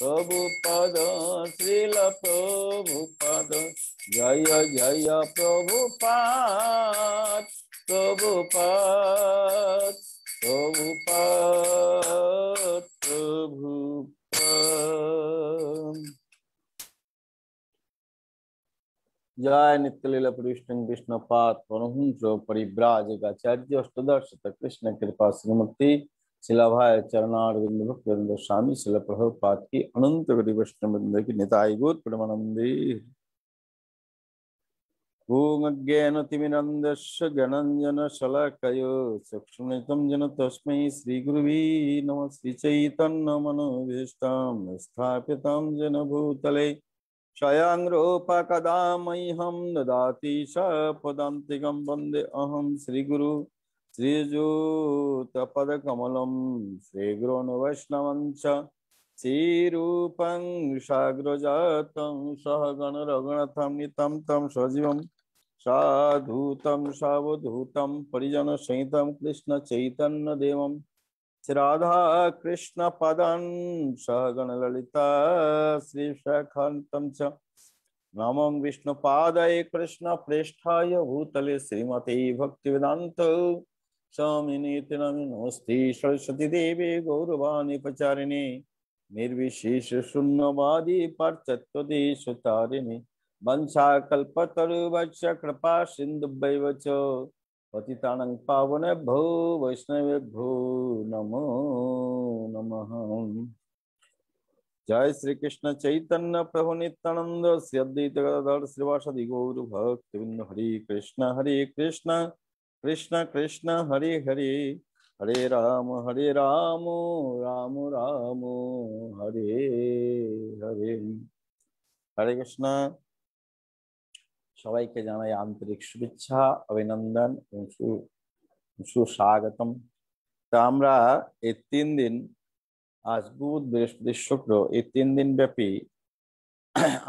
प्रभुपद श्रील पद जय जय पद प्रभु पद प्रभु जय नित्यलीला कृष्ण विष्णुपात परमहंस परिव्राजकाचार्य अष्टदर्श कृष्ण कृपा श्रीमती शिलाभाय चरणारविंद भक्तविंद स्वामी शिल प्रभुपात की अनंत गति वैष्णविंद की निताई गोद प्रमानंदी भूमज्ञानतिमिनन्दस्य गणञ्जनशलाकयो चक्षुणितं जन तस्मै श्रीगुरुवी नमः श्रीचैतन्यमनोभीष्टां स्थापितां जन भूतले शयाङ्ग्रोपकदा मह्यं ददाति स पदान्तिकं वन्दे अहं श्रीगुरु श्रीजूतपदकमलं श्रीगुरुणवैष्णवञ्च श्रीरूपं साग्रजातं सहगणरगणथं नितं तं सजीवं साधूतं सावधूतं परिजनसहितं कृष्णचैतन्यदेवं श्राधाकृष्णपदं सहगणललिता श्रीशाखान्तं च नमो कृष्ण कृष्णप्रेष्ठाय भूतले श्रीमते भक्तिवेदान्तौ स्वामी स्वामिनेतनमस्ते सरस्वती देवे गौरवाणी पचारिणे निर्विशेष शून्यवादी परतत्वदे सुतारिणे वंशा कल्पतरुवच कृपा सिन्धुभ्यैव च पतितानं पावनेभ्यो वैष्णवेभ्यो नमो नमः जय श्री कृष्ण चैतन्य प्रभु नित्यानंद श्री अद्वैत गौर भक्त हरे कृष्ण हरे कृष्ण কৃষ্ণ কৃষ্ণ হরে হরে হরে রাম হরে রাম রাম রাম হরে হরে হরে কৃষ্ণ সবাইকে জানাই আন্তরিক শুভেচ্ছা অভিনন্দন সুস্বাগতম তা আমরা এই তিন দিন আজ বুধ বৃহস্পতি শুক্র এই তিন দিন ব্যাপী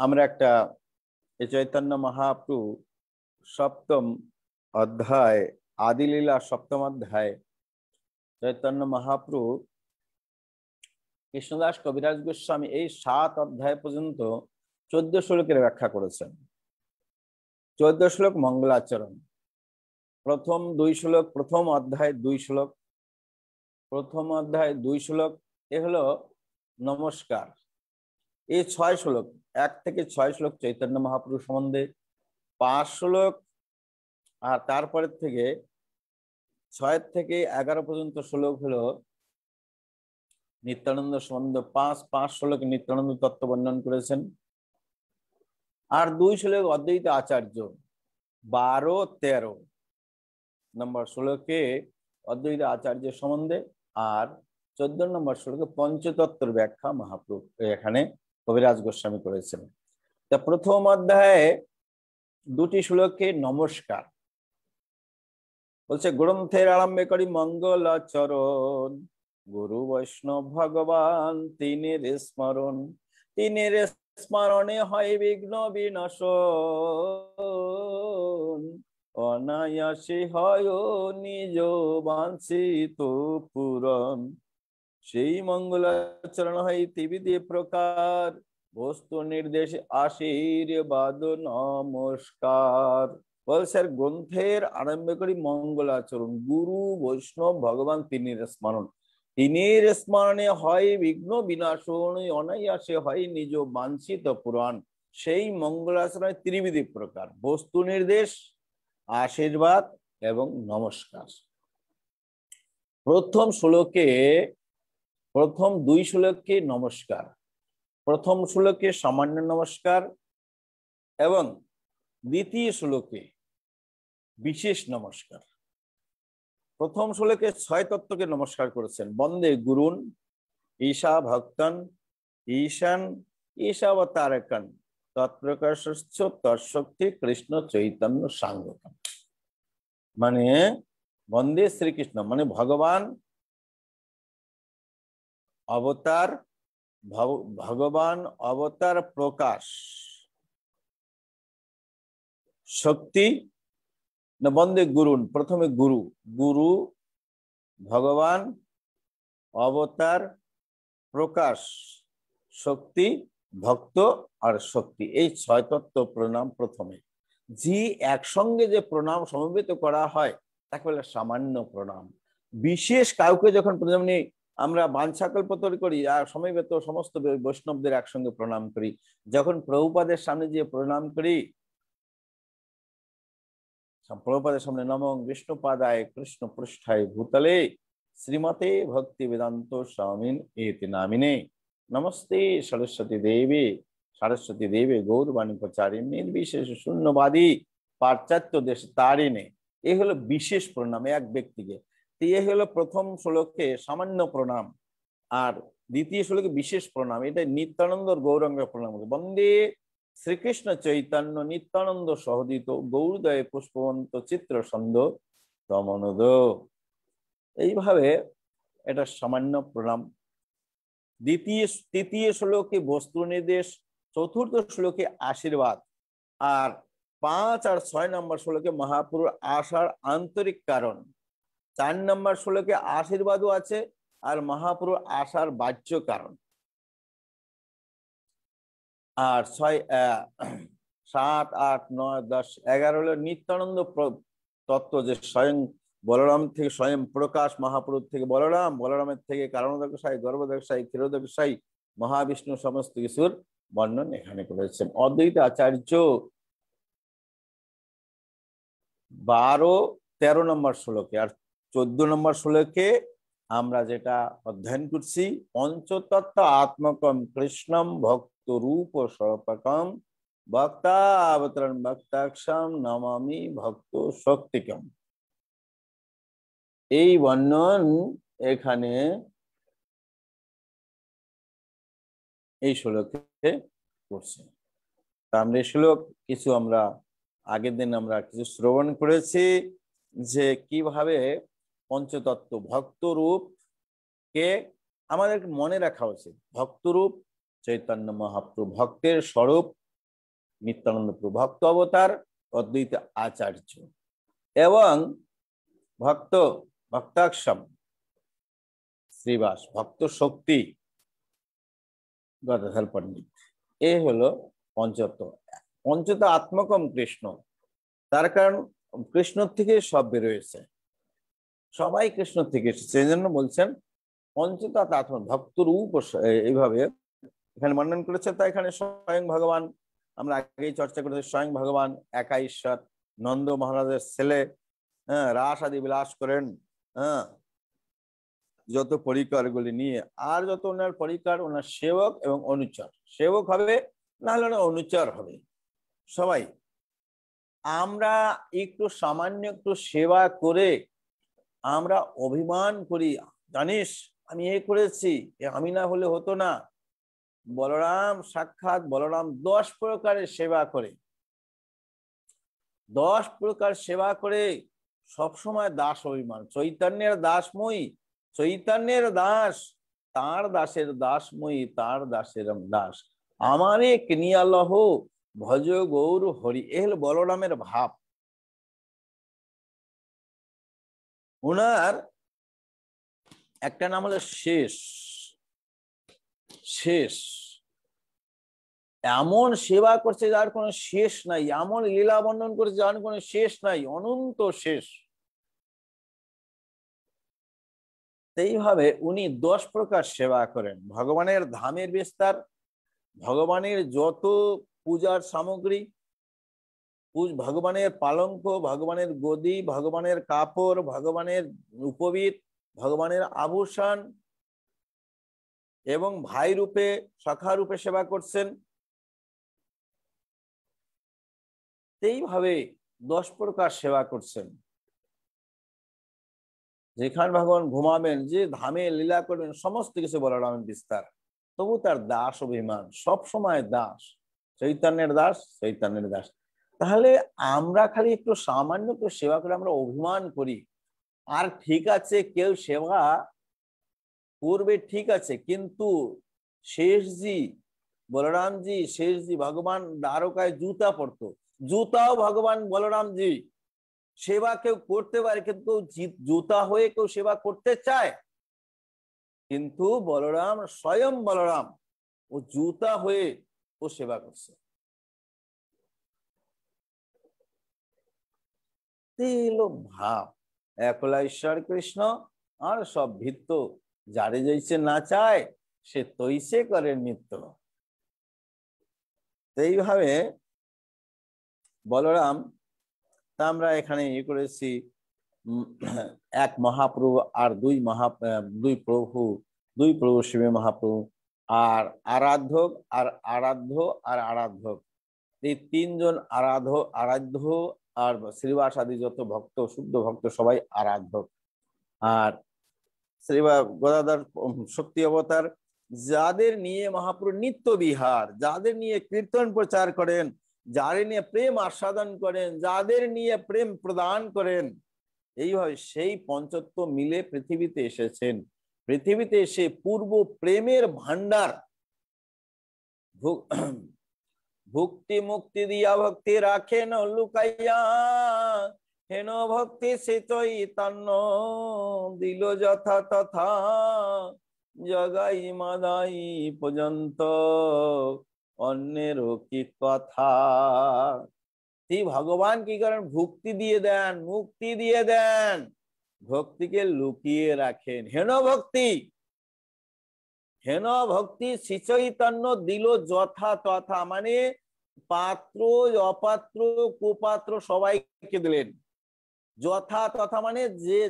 আমরা একটা এই চৈতন্য মহাপ্রু সপ্তম অধ্যায় আদিলীলা সপ্তমাধ্যায় চৈতন্য মহাপ্রভু কৃষ্ণদাস কবিরাজ গোস্বামী এই সাত অধ্যায় পর্যন্ত চোদ্দ শ্লোকের ব্যাখ্যা করেছেন চোদ্দ শ্লোক মঙ্গলাচরণ প্রথম দুই শ্লোক প্রথম অধ্যায় দুই শ্লোক প্রথম অধ্যায় দুই শ্লোক এ হলো নমস্কার এই ছয় শ্লোক এক থেকে ছয় শ্লোক চৈতন্য মহাপুরুষ সম্বন্ধে পাঁচ শ্লোক আর তারপরের থেকে ছয়ের থেকে এগারো পর্যন্ত শ্লোক হলো নিত্যানন্দ সম্বন্ধ পাঁচ পাঁচ শ্লোক নিত্যানন্দ তত্ত্ব বর্ণন করেছেন আর দুই শ্লোক অদ্বৈত আচার্য বারো তেরো নম্বর শ্লোকে অদ্বৈত আচার্য সম্বন্ধে আর চোদ্দ নম্বর শ্লোকে পঞ্চতত্ত্বর ব্যাখ্যা মহাপ্রভু এখানে কবিরাজ গোস্বামী করেছেন তা প্রথম অধ্যায়ে দুটি শ্লোকে নমস্কার বলছে গ্রন্থের আরম্ভে করি মঙ্গলাচরণ গুরু বৈষ্ণব ভগবান তিনি স্মরণ তিনি স্মরণে হয় বিঘ্ন বিনাশ অনায়াসী হয় নিজ বাঞ্ছিত পুরন সেই মঙ্গলাচরণ হয় ত্রিবিধি প্রকার বস্তু নির্দেশে আশীর্বাদ নমস্কার বল স্যার গ্রন্থের আরম্ভ করি মঙ্গল আচরণ গুরু বৈষ্ণব ভগবান তিনি স্মরণ তিনি স্মরণে হয় বিঘ্ন বিনাশন অনায়াসে হয় নিজ বাঞ্ছিত পুরাণ সেই মঙ্গল আচরণ ত্রিবিধি প্রকার বস্তু নির্দেশ আশীর্বাদ এবং নমস্কার প্রথম শ্লোকে প্রথম দুই শ্লোকে নমস্কার প্রথম শ্লোকে সামান্য নমস্কার এবং দ্বিতীয় শ্লোকে বিশেষ নমস্কার প্রথম শ্লোকে ছয় তত্ত্বকে নমস্কার করেছেন বন্দে গুরুন ঈশা ভক্তন ঈশান ঈশাবতারকন তৎপ্রকাশ্য তৎশক্তি কৃষ্ণ চৈতন্য সাঙ্গকম মানে বন্দে শ্রীকৃষ্ণ মানে ভগবান অবতার ভগবান অবতার প্রকাশ শক্তি না বন্দে গুরুন প্রথমে গুরু গুরু ভগবান অবতার প্রকাশ শক্তি ভক্ত আর শক্তি এই ছয় তত্ত্ব প্রণাম প্রথমে জি একসঙ্গে যে প্রণাম সমবেত করা হয় তাকে বলে সামান্য প্রণাম বিশেষ কাউকে যখন যেমনি আমরা তৈরি করি আর সমবেত সমস্ত বৈষ্ণবদের একসঙ্গে প্রণাম করি যখন প্রভুপাদের সামনে যে প্রণাম করি সম্প্রপদে সামনে নমং বিষ্ণুপাদায় কৃষ্ণ পৃষ্ঠায় ভূতলে শ্রীমতে ভক্তি বেদান্ত স্বামীন এতে নামিনে নমস্তে সরস্বতী দেবী সরস্বতী দেবী প্রচারী নির্বিশেষ শূন্যবাদী পাশ্চাত্য দেশ তারিণে এ হলো বিশেষ প্রণাম এক ব্যক্তিকে এ হলো প্রথম শ্লোকে সামান্য প্রণাম আর দ্বিতীয় শ্লোকে বিশেষ প্রণাম এটা নিত্যানন্দর গৌরঙ্গ প্রণাম বন্দে শ্রীকৃষ্ণ চৈতন্য নিত্যানন্দ সহদিত গৌরদয়ে পুষ্পবন্ত চিত্র সন্ধ তমনদ এইভাবে এটা সামান্য প্রণাম দ্বিতীয় তৃতীয় শ্লোকে বস্তু নির্দেশ চতুর্থ শ্লোকে আশীর্বাদ আর পাঁচ আর ছয় নম্বর শ্লোকে মহাপুরুষ আসার আন্তরিক কারণ চার নম্বর শ্লোকে আশীর্বাদও আছে আর মহাপুরুষ আসার বাহ্য কারণ আর ছয় সাত আট নয় দশ এগারো হলো নিত্যানন্দ তত্ত্ব যে স্বয়ং বলরাম থেকে স্বয়ং প্রকাশ মহাপুরুষ থেকে বলরাম বলরামের থেকে কারণদকসাই গর্ভদকসাই ক্ষীরদকসাই মহাবিষ্ণু সমস্ত কিছুর বর্ণন এখানে করেছেন অদ্বৈত আচার্য বারো তেরো নম্বর শ্লোকে আর চোদ্দ নম্বর শ্লোকে আমরা যেটা অধ্যয়ন করছি পঞ্চতত্ত্ব আত্মকম কৃষ্ণম ভক্ত ভক্ত রূপ সর্বকম অবতরণ ভক্তাক্ষম নমামি ভক্ত শক্তিকম এই বর্ণন এখানে এই শ্লোকে করছে তাহলে শ্লোক কিছু আমরা আগের দিন আমরা কিছু শ্রবণ করেছি যে কিভাবে পঞ্চতত্ত্ব ভক্তরূপ কে আমাদের মনে রাখা উচিত ভক্তরূপ চৈতন্য মহাপ্রু ভক্তের স্বরূপ নিত্যানন্দ প্রভক্ত অবতার অদ্বৈত আচার্য এবং ভক্ত ভক্তাক্ষম শ্রীবাস ভক্ত শক্তি গদাধর পণ্ডিত এ হলো পঞ্চত পঞ্চত আত্মকম কৃষ্ণ তার কারণ কৃষ্ণ থেকে সব বেরোয়েছে সবাই কৃষ্ণ থেকে এসেছে সেই জন্য বলছেন পঞ্চতা আত্ম ভক্তরূপ এইভাবে এখানে মন্ডন করেছে তা এখানে স্বয়ং ভগবান আমরা আগেই চর্চা করেছি স্বয়ং ভগবান একা ঈশ্বর নন্দ মহারাজের ছেলে হ্যাঁ রাস আদি বিলাস করেন হ্যাঁ যত পরিকারগুলি নিয়ে আর যত ওনার পরিকার ওনার সেবক এবং অনুচর সেবক হবে না হলে ওনার অনুচর হবে সবাই আমরা একটু সামান্য একটু সেবা করে আমরা অভিমান করি জানিস আমি এ করেছি আমি না হলে হতো না বলরাম সাক্ষাৎ বলরাম দশ প্রকারের সেবা করে দশ প্রকার সেবা করে সবসময় দাস অভিমান চৈতন্যের দাসময়ী চৈতন্যের দাস তার দাসের দাসময়ী তার দাসের দাস আমারে কিনিয়ালহ ভজ গৌর হরি এল বলরামের ভাব ওনার একটা নাম হলো শেষ শেষ এমন সেবা করছে যার কোনো শেষ নাই এমন লীলা বন্ধন করছে যার কোনো শেষ নাই অনন্ত শেষ সেইভাবে উনি দশ প্রকার সেবা করেন ভগবানের ধামের বিস্তার ভগবানের যত পূজার সামগ্রী ভগবানের পালঙ্ক ভগবানের গদি ভগবানের কাপড় ভগবানের উপবিত ভগবানের আভূষণ এবং ভাই রূপে সখা রূপে সেবা করছেন এইভাবে দশ প্রকার সেবা করছেন যেখান ভগবান ঘুমাবেন যে ধামে লীলা করবেন সমস্ত কিছু বলার আমি বিস্তার তবু তার দাস অভিমান সব সময় দাস চৈতন্যের দাস চৈতন্যের দাস তাহলে আমরা খালি একটু সামান্য একটু সেবা করে আমরা অভিমান করি আর ঠিক আছে কেউ সেবা পূর্বে ঠিক আছে কিন্তু শেষজি বলরামজি শেষজি ভগবান দ্বারকায় জুতা পরতো জুতাও ভগবান বলরামজি সেবা কেউ করতে পারে কিন্তু জুতা হয়ে কেউ সেবা করতে চায় কিন্তু বলরাম স্বয়ং বলরাম ও জুতা হয়ে ও সেবা করছে ভাব একলা ঈশ্বর কৃষ্ণ আর সব ভিত্ত যারে যাইছে না চায় সে তৈসে করে নিত্য এইভাবে বলরাম তা আমরা এখানে ইয়ে করেছি এক মহাপ্রভু আর দুই মহা দুই প্রভু দুই প্রভু শিবে মহাপ্রভু আর আরাধক আর আরাধ্য আর আরাধক এই তিনজন আরাধ আরাধ্য আর শ্রীবাস আদি যত ভক্ত শুদ্ধ ভক্ত সবাই আরাধ্যক আর শ্রীবা গদাধর শক্তি অবতার যাদের নিয়ে মহাপুরু নিত্য বিহার যাদের নিয়ে কীর্তন প্রচার করেন যাদের নিয়ে প্রেম আস্বাদন করেন যাদের নিয়ে প্রেম প্রদান করেন এইভাবে সেই পঞ্চত্ব মিলে পৃথিবীতে এসেছেন পৃথিবীতে এসে পূর্ব প্রেমের ভান্ডার ভুক্তি মুক্তি দিয়া ভক্তি রাখেন লুকাইয়া হেন ভক্তি সে চৈতন্য দিল যথা তথা জগাই মাদাই পর্যন্ত অন্যের কি কথা সেই ভগবান কি করেন ভক্তি দিয়ে দেন মুক্তি দিয়ে দেন ভক্তিকে লুকিয়ে রাখেন হেন ভক্তি হেন ভক্তি শ্রীচৈতন্য দিল যথা তথা মানে পাত্র অপাত্র কুপাত্র সবাইকে দিলেন যথা তথা মানে যে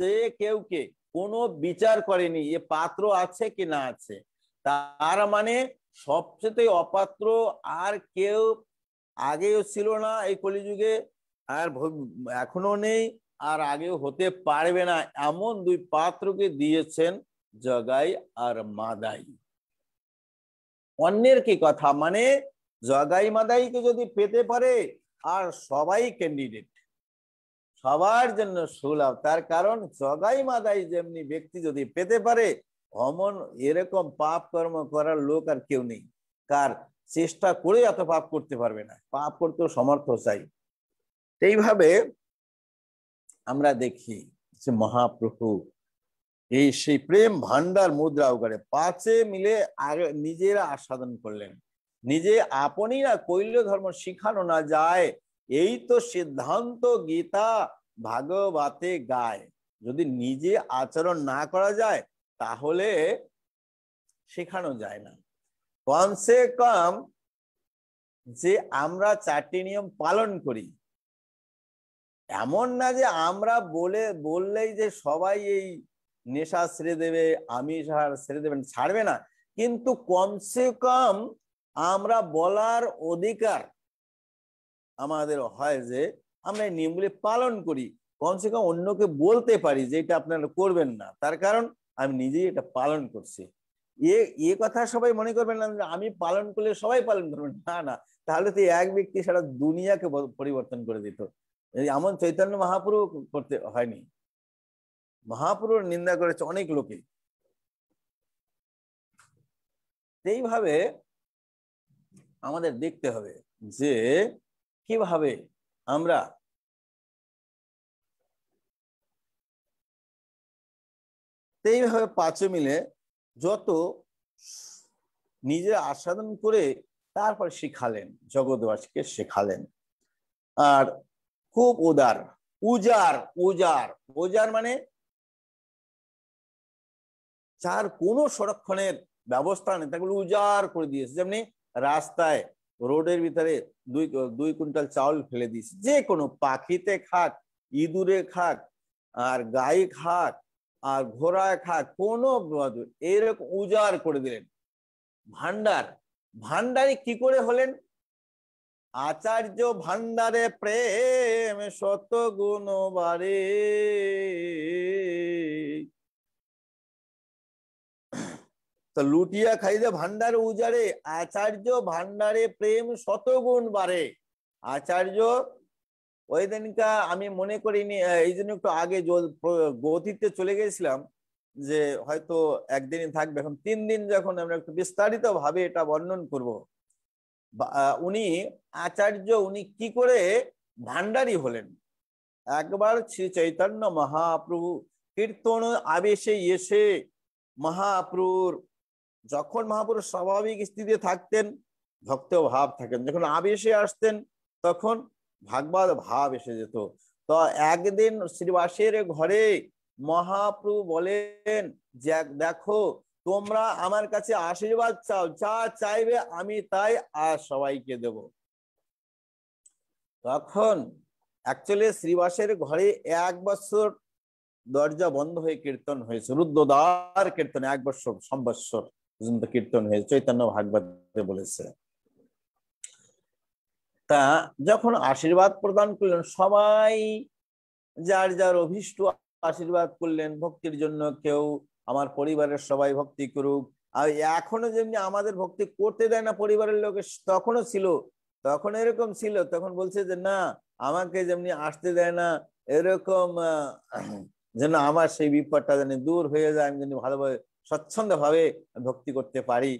যে কেউ কে কোনো বিচার করেনি এ পাত্র আছে কি না আছে তার মানে সবচেয়ে অপাত্র আর কেউ আগেও ছিল না এই কলিযুগে আর এখনো নেই আর আগেও হতে পারবে না এমন দুই পাত্রকে দিয়েছেন জগাই আর মাদাই অন্যের কি কথা মানে জগাই মাদাইকে যদি পেতে পারে আর সবাই ক্যান্ডিডেট সবার জন্য সুলাভ তার কারণ জগাই মাদাই যেমনি ব্যক্তি যদি পেতে পারে অমন এরকম পাপ কর্ম করার লোক আর কেউ নেই কার চেষ্টা করে এত পাপ করতে পারবে না পাপ করতেও সমর্থ চাই এইভাবে আমরা দেখি যে মহাপ্রভু এই সেই প্রেম ভান্ডার মুদ্রা উগারে পাঁচে মিলে আগে নিজেরা আস্বাদন করলেন নিজে আপনি না কৈল ধর্ম শিখানো না যায় এই তো সিদ্ধান্ত গীতা ভাগবতে গায় যদি নিজে আচরণ না করা যায় তাহলে শেখানো যায় না কমসে কম যে আমরা চারটি নিয়ম পালন করি এমন না যে আমরা বলে বললেই যে সবাই এই নেশা ছেড়ে দেবে আমিষ আর ছেড়ে দেবেন ছাড়বে না কিন্তু কমসে কম আমরা বলার অধিকার আমাদের হয় যে আমরা এই নিয়মগুলি পালন করি কমসে কম অন্যকে বলতে পারি যে এটা আপনারা করবেন না তার কারণ আমি নিজেই এটা পালন করছি এ এ কথা সবাই মনে করবেন না আমি পালন করলে সবাই পালন করবেন না না তাহলে তো এক ব্যক্তি সারা দুনিয়াকে পরিবর্তন করে দিত এমন চৈতন্য মহাপুরু করতে হয়নি মহাপুরুর নিন্দা করেছে অনেক লোকে সেইভাবে আমাদের দেখতে হবে যে কিভাবে আমরা এইভাবে পাঁচে মিলে যত নিজের আস্বাদন করে তারপর শিখালেন জগৎবাসীকে শেখালেন আর খুব উদার উজার উজার উজার মানে যার কোনো সংরক্ষণের ব্যবস্থা নেই তাগুলো উজার করে দিয়েছে যেমনি রাস্তায় রোডের ভিতরে দুই দুই কুইন্টাল চাউল ফেলে দিস যে কোনো পাখিতে খাক ইঁদুরে খাক আর গাই খাক আর ঘোড়ায় খাক কোনো এরকম উজাড় করে দিলেন ভান্ডার ভান্ডারি কি করে হলেন আচার্য ভান্ডারে প্রেম শত গুণ বারে তো লুটিয়া খাইলে ভান্ডার উজারে আচার্য ভান্ডারে প্রেম শতগুণ বাড়ে আচার্য ওই দিনকা আমি মনে করিনি এই জন্য একটু আগে গতিতে চলে গেছিলাম যে হয়তো একদিনই থাকবে এখন তিন দিন যখন আমরা একটু বিস্তারিত ভাবে এটা বর্ণন করব উনি আচার্য উনি কি করে ভান্ডারি হলেন একবার শ্রী চৈতন্য মহাপ্রভু কীর্তন আবেশে এসে মহাপ্রভুর যখন মহাপুরুষ স্বাভাবিক স্থিতিতে থাকতেন ভক্ত ভাব থাকেন যখন আবেশে আসতেন তখন ভাগবত ভাব এসে যেত তো একদিন শ্রীবাসের ঘরে মহাপ্রভু বলেন যে দেখো তোমরা আমার কাছে আশীর্বাদ চাও যা চাইবে আমি তাই আর সবাইকে দেব তখন অ্যাকচুয়ালি শ্রীবাসের ঘরে এক বছর দরজা বন্ধ হয়ে কীর্তন হয়েছে রুদ্রদার কীর্তন এক বছর সম্বৎসর পর্যন্ত কীর্তন হয়েছে চৈতন্য ভাগবতে বলেছে তা যখন আশীর্বাদ প্রদান করলেন সবাই যার যার অভিষ্ট আশীর্বাদ করলেন ভক্তির জন্য কেউ আমার পরিবারের সবাই ভক্তি করুক আর এখনো যেমনি আমাদের ভক্তি করতে দেয় না পরিবারের লোকে তখনও ছিল তখন এরকম ছিল তখন বলছে যে না আমাকে যেমনি আসতে দেয় না এরকম যেন আমার সেই বিপদটা যেন দূর হয়ে যায় আমি যেন ভালোভাবে স্বচ্ছন্দভাবে ভক্তি করতে পারি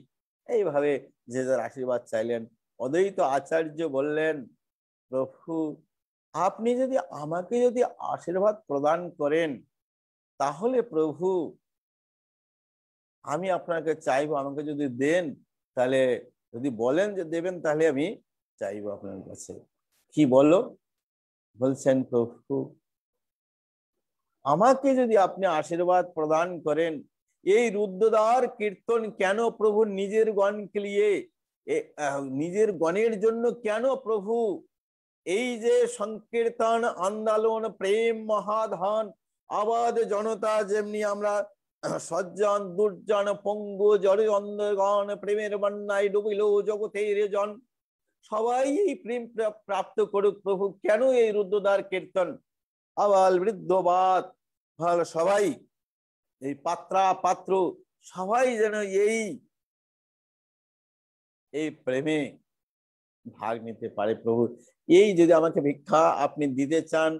এইভাবে যে যার আশীর্বাদ চাইলেন অদ্বৈত আচার্য বললেন প্রভু আপনি যদি আমাকে যদি আশীর্বাদ প্রদান করেন তাহলে প্রভু আমি আপনাকে চাইব আমাকে যদি দেন তাহলে যদি বলেন যে দেবেন তাহলে আমি চাইব আপনার কাছে কি বলো বলছেন প্রভু আমাকে যদি আপনি আশীর্বাদ প্রদান করেন এই রুদ্রদার কীর্তন কেন প্রভু নিজের গণকে নিয়ে নিজের গণের জন্য কেন প্রভু এই যে সংকীর্তন আন্দোলন প্রেম মহাধান আবাদ জনতা যেমনি আমরা সজ্জন দুর্জন পঙ্গু জড়গণ প্রেমের বন্যায় ডুবিল জগতের জন সবাই এই প্রেম প্রাপ্ত করুক প্রভু কেন এই রুদ্রদার কীর্তন আবাল বৃদ্ধবাদ সবাই এই পাত্রা পাত্র সবাই যেন এই এই প্রেমে ভাগ নিতে পারে প্রভু এই যদি আমাকে ভিক্ষা আপনি দিতে চান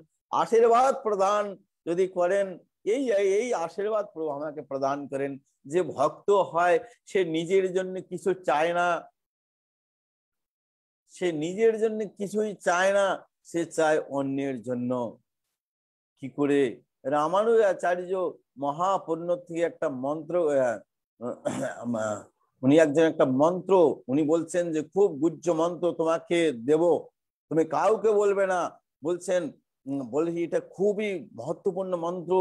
আশীর্বাদ প্রদান যদি করেন এই এই আশীর্বাদ প্রভু আমাকে প্রদান করেন যে ভক্ত হয় সে নিজের জন্য কিছু চায় না সে নিজের জন্য কিছুই চায় না সে চায় অন্যের জন্য কি করে আচার্য মহাপুণ্য থেকে একটা মন্ত্র উনি একজন একটা মন্ত্র উনি বলছেন যে খুব গুজ্জ মন্ত্র তোমাকে দেব তুমি কাউকে বলবে না বলছেন বলি এটা খুবই মহত্বপূর্ণ মন্ত্র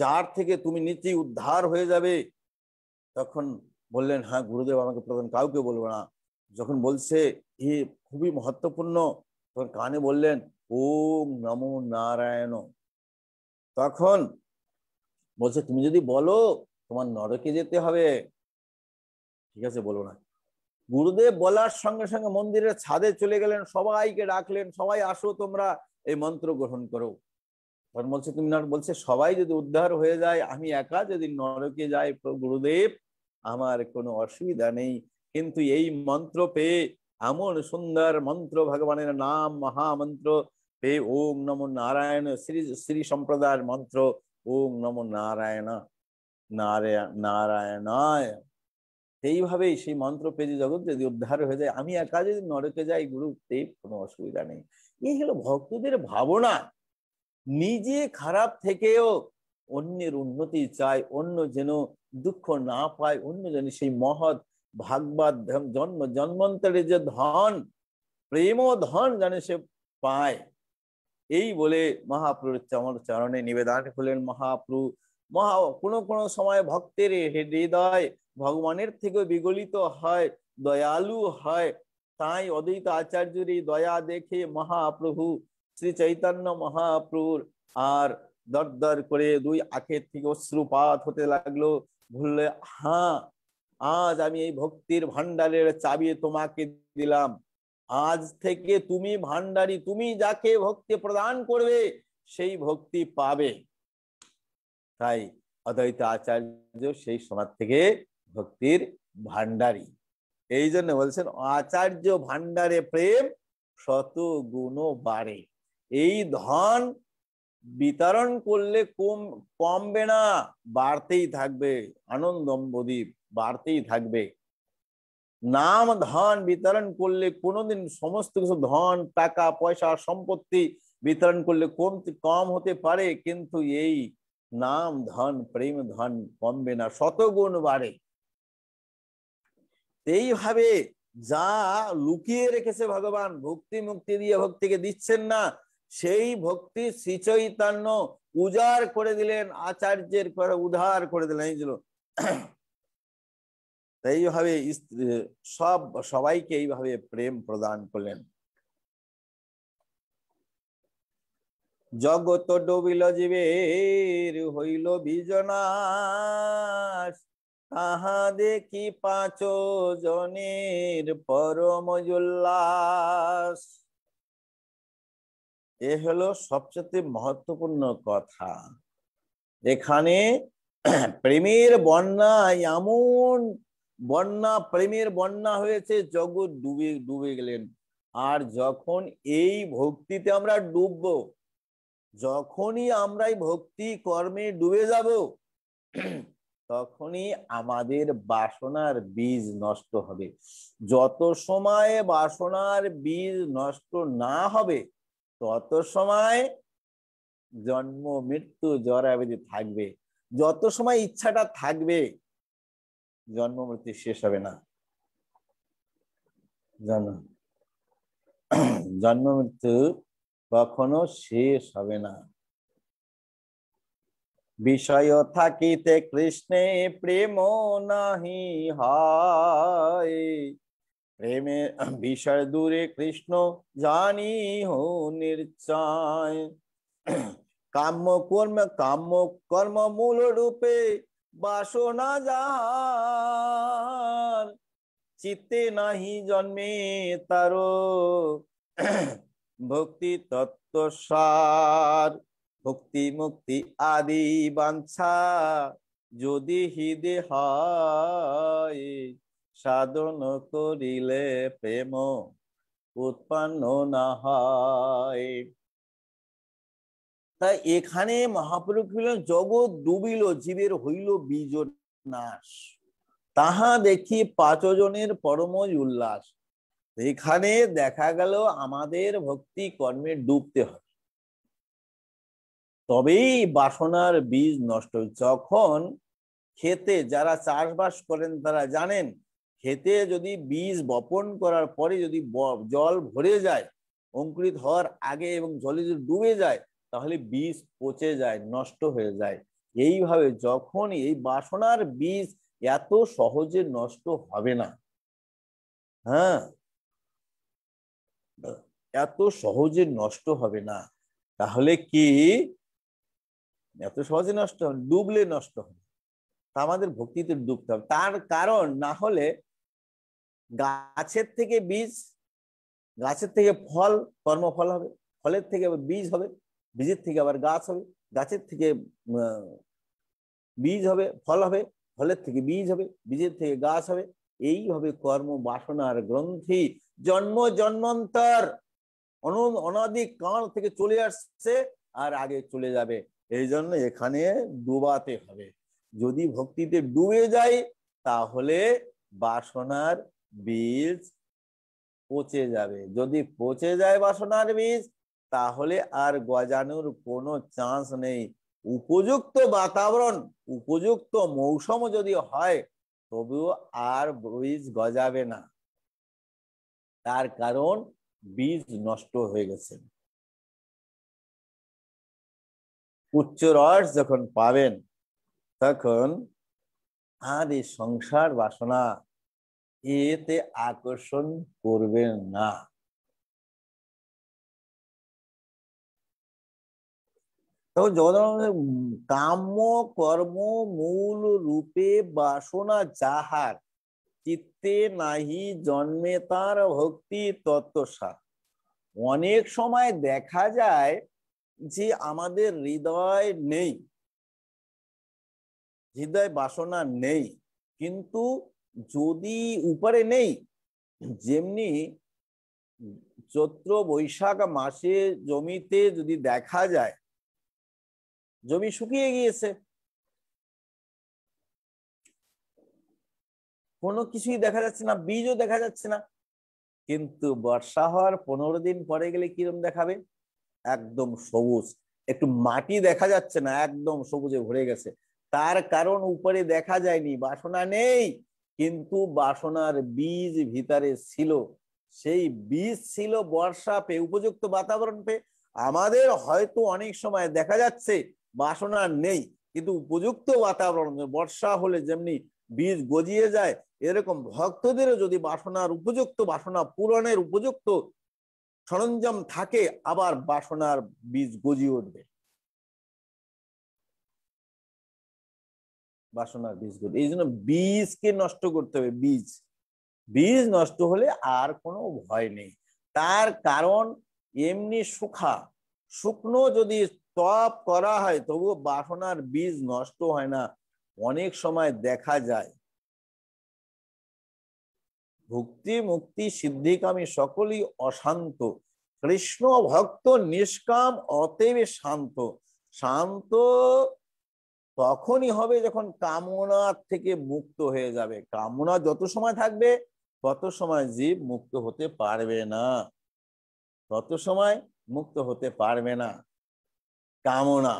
যার থেকে তুমি নিচেই উদ্ধার হয়ে যাবে তখন বললেন হ্যাঁ গুরুদেব আমাকে প্রধান কাউকে বলবো না যখন বলছে এ খুবই মহত্বপূর্ণ তখন কানে বললেন ও নমো নারায়ণ তখন বলছে তুমি যদি বলো তোমার নরকে যেতে হবে ঠিক আছে বলো না গুরুদেব বলার সঙ্গে সঙ্গে মন্দিরের ছাদে চলে গেলেন সবাইকে ডাকলেন সবাই আসো তোমরা এই মন্ত্র গ্রহণ করো তখন বলছে তুমি বলছে সবাই যদি উদ্ধার হয়ে যায় আমি একা যদি নরকে যাই গুরুদেব আমার কোনো অসুবিধা নেই কিন্তু এই মন্ত্র পেয়ে এমন সুন্দর মন্ত্র ভগবানের নাম মহামন্ত্র পেয়ে ওম নম নারায়ণ শ্রী শ্রী সম্প্রদায়ের মন্ত্র ওম নমো নারায়ণা নারায়ণ নারায়ণায় সেইভাবেই সেই মন্ত্র পেজে জগৎ যদি উদ্ধার হয়ে যায় আমি একা যদি নরকে যাই গুরুদেব কোনো অসুবিধা নেই এই হলো ভক্তদের ভাবনা নিজে খারাপ থেকেও অন্যের উন্নতি চায় অন্য যেন দুঃখ না পায় অন্য যেন সেই মহৎ ভাগবাদ জন্ম জন্মান্তরে যে ধন প্রেম ধন যেন সে পায় এই বলে মহাপ্রুর আমার চরণে নিবেদন করলেন মহাপ্রু মহা কোন কোনো সময় ভক্তের হৃদয় ভগবানের থেকে বিগলিত হয় দয়ালু হয় তাই অদ্বৈত আচার্যের এই দয়া দেখে মহাপ্রভু শ্রী চৈতন্য মহাপ্রুর আর দর দর করে দুই আখের থেকে অশ্রুপাত হতে লাগলো ভুললে হ্যাঁ আজ আমি এই ভক্তির ভান্ডারের চাবি তোমাকে দিলাম আজ থেকে তুমি ভান্ডারি তুমি যাকে ভক্তি প্রদান করবে সেই ভক্তি পাবে তাই অদ্বৈত আচার্য সেই সমাজ থেকে ভক্তির ভান্ডারী এই জন্য বলছেন আচার্য ভান্ডারে প্রেম শত গুণ বাড়ে এই ধন বিতরণ করলে কম কমবে না বাড়তেই থাকবে আনন্দম্বদীপ বাড়তেই থাকবে নাম ধন বিতরণ করলে কোনোদিন সমস্ত কিছু ধন টাকা পয়সা সম্পত্তি বিতরণ করলে কমতি কম হতে পারে কিন্তু এই নাম ধন প্রেম ধন কমবে না শতগুণ বাড়ে এইভাবে যা লুকিয়ে রেখেছে ভগবান ভক্তি মুক্তি দিয়ে ভক্তিকে দিচ্ছেন না সেই ভক্তি শ্রীচৈতান্য উজাড় করে দিলেন আচার্যের পরে উদ্ধার করে দিলেন এই তাই এইভাবে সব সবাইকে এইভাবে প্রেম প্রদান করলেন জগত ডুবিল জীবের হইল বিজনাশ তাহা দেখি পাঁচ জনের পরম জল্লাস এ হলো সবচেয়ে মহত্বপূর্ণ কথা এখানে প্রেমের বন্যায় এমন বন্যা প্রেমের বন্যা হয়েছে জগৎ ডুবে ডুবে গেলেন আর যখন এই ভক্তিতে আমরা ডুবব যখনই আমরা এই ভক্তি কর্মে ডুবে যাব তখনই আমাদের বাসনার বীজ নষ্ট হবে যত সময় বাসনার বীজ নষ্ট না হবে তত সময় জন্ম মৃত্যু জরাবেদি থাকবে যত সময় ইচ্ছাটা থাকবে জন্ম মৃত্যু শেষ হবে না জন্ম মৃত্যু কখনো শেষ হবে না বিষয় থাকিতে কৃষ্ণে প্রেম নাহি হয় প্রেমে বিষয় দূরে কৃষ্ণ জানি হো নির্চয় কাম্য কর্ম কাম্য কর্ম মূল রূপে বাসনা যাহার চিত্তে নাহি জন্মে তার ভক্তি তত্ত্ব সার ভক্তি মুক্তি আদি বাঞ্ছা যদি হৃদে হয় সাধন করিলে প্রেম উৎপন্ন না হয় তাই এখানে মহাপুরুষ বললেন জগৎ ডুবিল জীবের হইল বীজ নাশ তাহা দেখি পাঁচজনের পরমজ উল্লাস এখানে দেখা গেল আমাদের ভক্তি কর্মে ডুবতে হয় তবেই বাসনার বীজ নষ্ট যখন খেতে যারা চাষবাস করেন তারা জানেন খেতে যদি বীজ বপন করার পরে যদি জল ভরে যায় অঙ্কুরিত হওয়ার আগে এবং জলে যদি ডুবে যায় তাহলে বীজ পচে যায় নষ্ট হয়ে যায় এইভাবে যখন এই বাসনার বীজ এত সহজে নষ্ট হবে না হ্যাঁ এত সহজে নষ্ট হবে না তাহলে কি এত সহজে নষ্ট হবে ডুবলে নষ্ট হবে তা আমাদের ভক্তিতে ডুবতে হবে তার কারণ না হলে গাছের থেকে বীজ গাছের থেকে ফল কর্মফল হবে ফলের থেকে বীজ হবে বীজের থেকে আবার গাছ হবে গাছের থেকে বীজ হবে ফল হবে ফলের থেকে বীজ হবে বীজের থেকে গাছ হবে এইভাবে কর্ম বাসনার গ্রন্থি জন্ম জন্মান্তর অনাদিক কাল থেকে চলে আসছে আর আগে চলে যাবে এই জন্য এখানে ডুবাতে হবে যদি ভক্তিতে ডুবে যায় তাহলে বাসনার বীজ পচে যাবে যদি পচে যায় বাসনার বীজ তাহলে আর গজানোর কোনো চান্স নেই উপযুক্ত বাতাবরণ উপযুক্ত মৌসুম যদি হয় তবুও আর বীজ গজাবে না তার কারণ বীজ নষ্ট হয়ে গেছে উচ্চ রস যখন পাবেন তখন আর এই সংসার বাসনা এতে আকর্ষণ করবেন না তখন জগদানন্দ কাম্য কর্ম মূল রূপে বাসনা যাহার চিত্তে নাহি জন্মে তার ভক্তি তত্ত্বসা অনেক সময় দেখা যায় যে আমাদের হৃদয় নেই হৃদয় বাসনা নেই কিন্তু যদি উপরে নেই যেমনি চৈত্র বৈশাখ মাসে জমিতে যদি দেখা যায় জমি শুকিয়ে গিয়েছে কোনো কিছুই দেখা যাচ্ছে না বীজও দেখা যাচ্ছে না কিন্তু বর্ষা হওয়ার পনেরো দিন পরে গেলে কিরম দেখাবে একদম সবুজ একটু মাটি দেখা যাচ্ছে না একদম সবুজে ভরে গেছে তার কারণ উপরে দেখা যায়নি বাসনা নেই কিন্তু বাসনার বীজ ভিতরে ছিল সেই বীজ ছিল বর্ষা পেয়ে উপযুক্ত বাতাবরণ পেয়ে আমাদের হয়তো অনেক সময় দেখা যাচ্ছে বাসনা নেই কিন্তু উপযুক্ত বাতাবরণ বর্ষা হলে যেমনি বীজ গজিয়ে যায় এরকম ভক্তদেরও যদি বাসনার উপযুক্ত বাসনা পূরণের উপযুক্ত সরঞ্জাম থাকে আবার বাসনার বীজ গজিয়ে উঠবে বাসনার বীজ গজি এই জন্য বীজকে নষ্ট করতে হবে বীজ বীজ নষ্ট হলে আর কোনো ভয় নেই তার কারণ এমনি শুখা শুকনো যদি তপ করা হয় তবুও বাসনার বীজ নষ্ট হয় না অনেক সময় দেখা যায় ভক্তি মুক্তি সিদ্ধিকামী সকলই অশান্ত কৃষ্ণ ভক্ত নিষ্কাম অতএব শান্ত শান্ত তখনই হবে যখন কামনার থেকে মুক্ত হয়ে যাবে কামনা যত সময় থাকবে তত সময় জীব মুক্ত হতে পারবে না তত সময় মুক্ত হতে পারবে না কামনা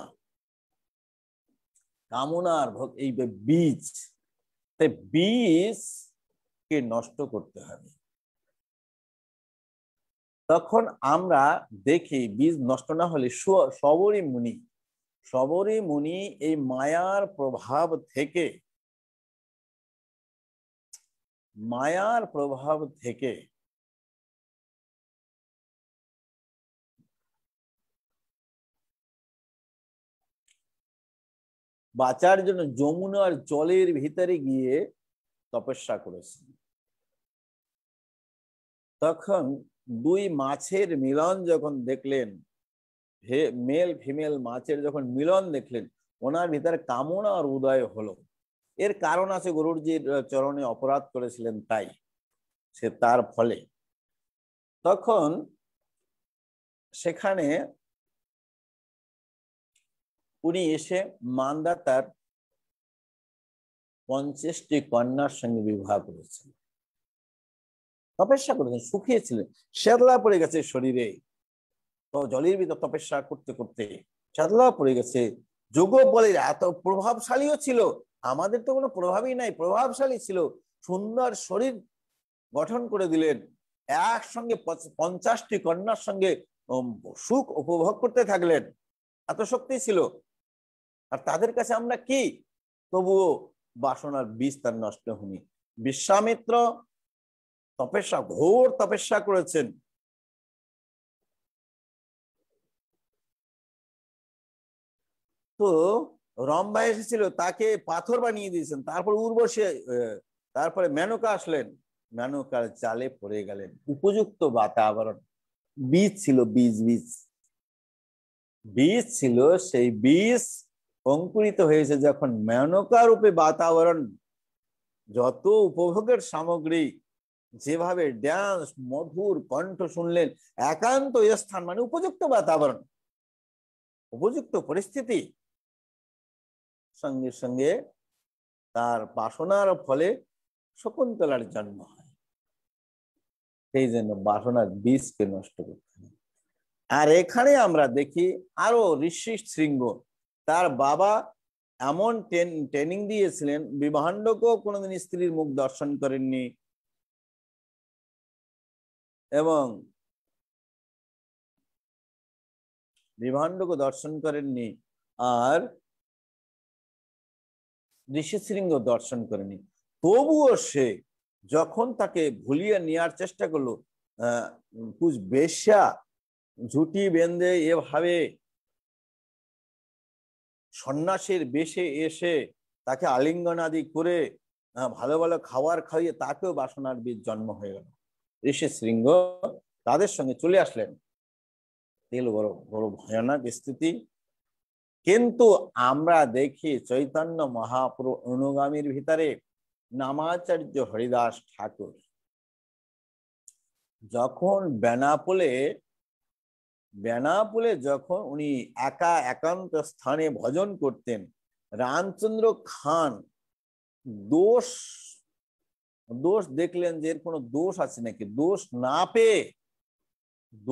কামনার এই বীজ তে বীজ কে নষ্ট করতে হবে তখন আমরা দেখি বীজ নষ্ট না হলে সবরী মুনি সবরী মুনি এই মায়ার প্রভাব থেকে মায়ার প্রভাব থেকে বাঁচার জন্য যমুনার জলের ভিতরে গিয়ে তপস্যা করেছেন তখন দুই মাছের মিলন যখন দেখলেন মেল ফিমেল মাছের যখন মিলন দেখলেন ওনার ভিতরে কামনা আর উদয় হলো এর কারণ আছে গরুরজির চরণে অপরাধ করেছিলেন তাই সে তার ফলে তখন সেখানে উনি এসে মান্দা তার পঞ্চাশটি কন্যার সঙ্গে বিবাহ করেছেন তপস্যা করেছেন শুকিয়েছিলেন শ্যাদলা পড়ে গেছে শরীরে জলের ভিতর তপস্যা করতে করতে শ্যাদলা পড়ে গেছে যোগ বলে এত প্রভাবশালীও ছিল আমাদের তো কোনো প্রভাবই নাই প্রভাবশালী ছিল সুন্দর শরীর গঠন করে দিলেন একসঙ্গে পঞ্চাশটি কন্যার সঙ্গে সুখ উপভোগ করতে থাকলেন এত শক্তি ছিল আর তাদের কাছে আমরা কি তবুও বাসনার বীজ তার নষ্ট হুমি বিশ্বামিত্র তপস্যা ঘোর তপস্যা করেছেন তো রম্বা এসেছিল তাকে পাথর বানিয়ে দিয়েছেন তারপর উর্বশী তারপরে মেনকা আসলেন মেনকার চালে পড়ে গেলেন উপযুক্ত বাতাবরণ বীজ ছিল বীজ বীজ বীজ ছিল সেই বীজ অঙ্কুরিত হয়েছে যখন রূপে বাতাবরণ যত উপভোগের সামগ্রী যেভাবে ড্যান্স মধুর কণ্ঠ শুনলেন একান্ত স্থান মানে উপযুক্ত বাতাবরণ উপযুক্ত পরিস্থিতি সঙ্গে সঙ্গে তার বাসনার ফলে শকুন্তলার জন্ম হয় সেই জন্য বাসনার বীজকে নষ্ট করতে আর এখানে আমরা দেখি আরো ঋষি শৃঙ্গ তার বাবা এমন ট্রেনিং দিয়েছিলেন বিভাণ্ডকেও কোনোদিন স্ত্রীর মুখ দর্শন করেননি এবং বিভাণ্ডকে দর্শন করেননি আর ঋষিশৃঙ্গ দর্শন করেনি তবুও সে যখন তাকে ভুলিয়ে নেওয়ার চেষ্টা করলো কুচ বেশ্যা ঝুটি বেঁধে এভাবে সন্ন্যাসের বেশে এসে তাকে আলিঙ্গনাদি করে ভালো ভালো খাবার খাইয়ে তাকেও বাসনার বীজ জন্ম হয়ে গেল ঋষি শৃঙ্গ তাদের সঙ্গে চলে আসলেন তেল বড় বড় ভয়ানক স্থিতি কিন্তু আমরা দেখি চৈতন্য মহাপ্রু অনুগামীর ভিতরে নামাচার্য হরিদাস ঠাকুর যখন বেনাপুলে বেনাপুলে যখন উনি একা একান্ত স্থানে ভজন করতেন রামচন্দ্র খান দোষ দোষ দেখলেন যে এর কোনো দোষ আছে নাকি দোষ না পেয়ে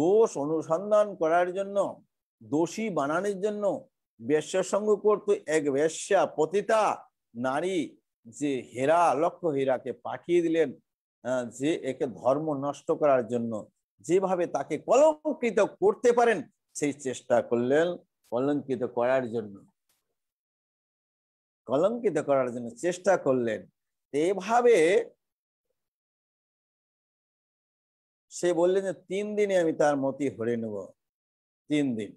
দোষ অনুসন্ধান করার জন্য দোষী বানানোর জন্য সঙ্গ করতো এক বেশ্যা পতিতা নারী যে হেরা লক্ষ হীরাকে পাঠিয়ে দিলেন যে একে ধর্ম নষ্ট করার জন্য যেভাবে তাকে কলঙ্কিত করতে পারেন সেই চেষ্টা করলেন কলঙ্কিত করার জন্য কলঙ্কিত করার জন্য চেষ্টা করলেন এভাবে সে বললেন যে তিন দিনে আমি তার মতি হরে নেব তিন দিন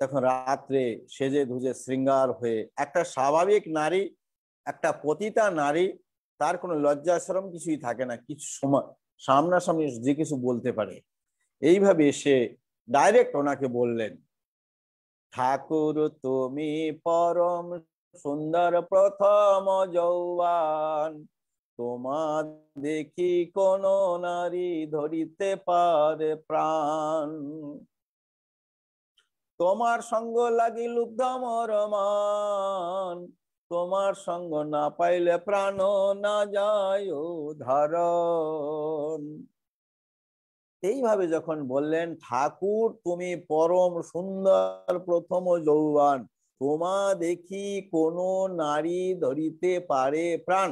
তখন রাত্রে সেজে ধুজে শৃঙ্গার হয়ে একটা স্বাভাবিক নারী একটা পতিতা নারী তার কোনো লজ্জা শরম কিছুই থাকে না কিছু সময় সামনাসামনি যে কিছু বলতে পারে এইভাবে সে ডাইরেক্ট ওনাকে বললেন ঠাকুর তুমি পরম সুন্দর প্রথম যৌবান তোমার দেখি কোন নারী ধরিতে পারে প্রাণ তোমার সঙ্গ লাগি লুব্ধ মরমান তোমার সঙ্গ না পাইলে প্রাণ না যায় ধারণ এইভাবে যখন বললেন ঠাকুর তুমি পরম সুন্দর প্রথম যৌবান তোমা দেখি কোন নারী ধরিতে পারে প্রাণ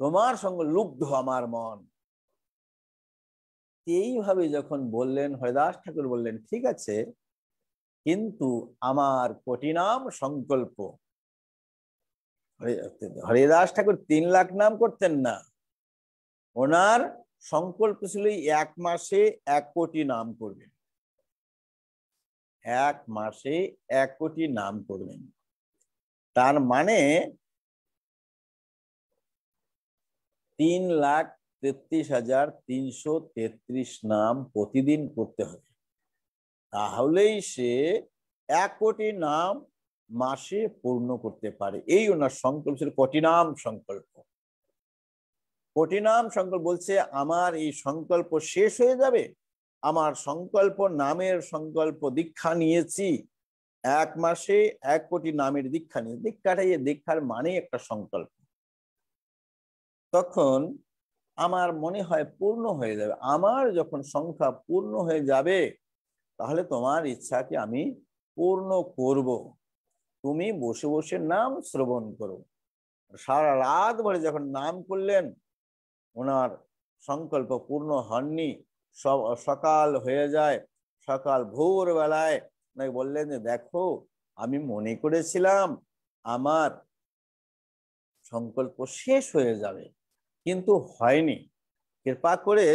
তোমার সঙ্গে লুব্ধ আমার মন এইভাবে যখন বললেন হরিদাস ঠাকুর বললেন ঠিক আছে কিন্তু আমার কঠিনাম সংকল্প হরিদাস ঠাকুর তিন লাখ নাম করতেন না ওনার সংকল্প ছিল এক মাসে এক কোটি নাম করবেন এক মাসে এক কোটি নাম করবেন তার মানে তিন লাখ তেত্রিশ হাজার তিনশো তেত্রিশ নাম প্রতিদিন করতে হবে তাহলেই সে এক কোটি নাম মাসে পূর্ণ করতে পারে এই ওনার সংকল্প ছিল নাম সংকল্প কটিনাম সংকল্প বলছে আমার এই সংকল্প শেষ হয়ে যাবে আমার সংকল্প নামের সংকল্প দীক্ষা নিয়েছি এক মাসে এক কোটি নামের দীক্ষা নিয়ে দীক্ষাটা দীক্ষার মানে একটা সংকল্প তখন আমার মনে হয় পূর্ণ হয়ে যাবে আমার যখন সংখ্যা পূর্ণ হয়ে যাবে তাহলে তোমার ইচ্ছাকে আমি পূর্ণ করব তুমি বসে বসে নাম শ্রবণ করো সারা রাত ভরে যখন নাম করলেন ওনার সংকল্প পূর্ণ হননি সব সকাল হয়ে যায় সকাল ভোরবেলায় ওনাকে বললেন যে দেখো আমি মনে করেছিলাম আমার সংকল্প শেষ হয়ে যাবে কিন্তু হয়নি কৃপা করে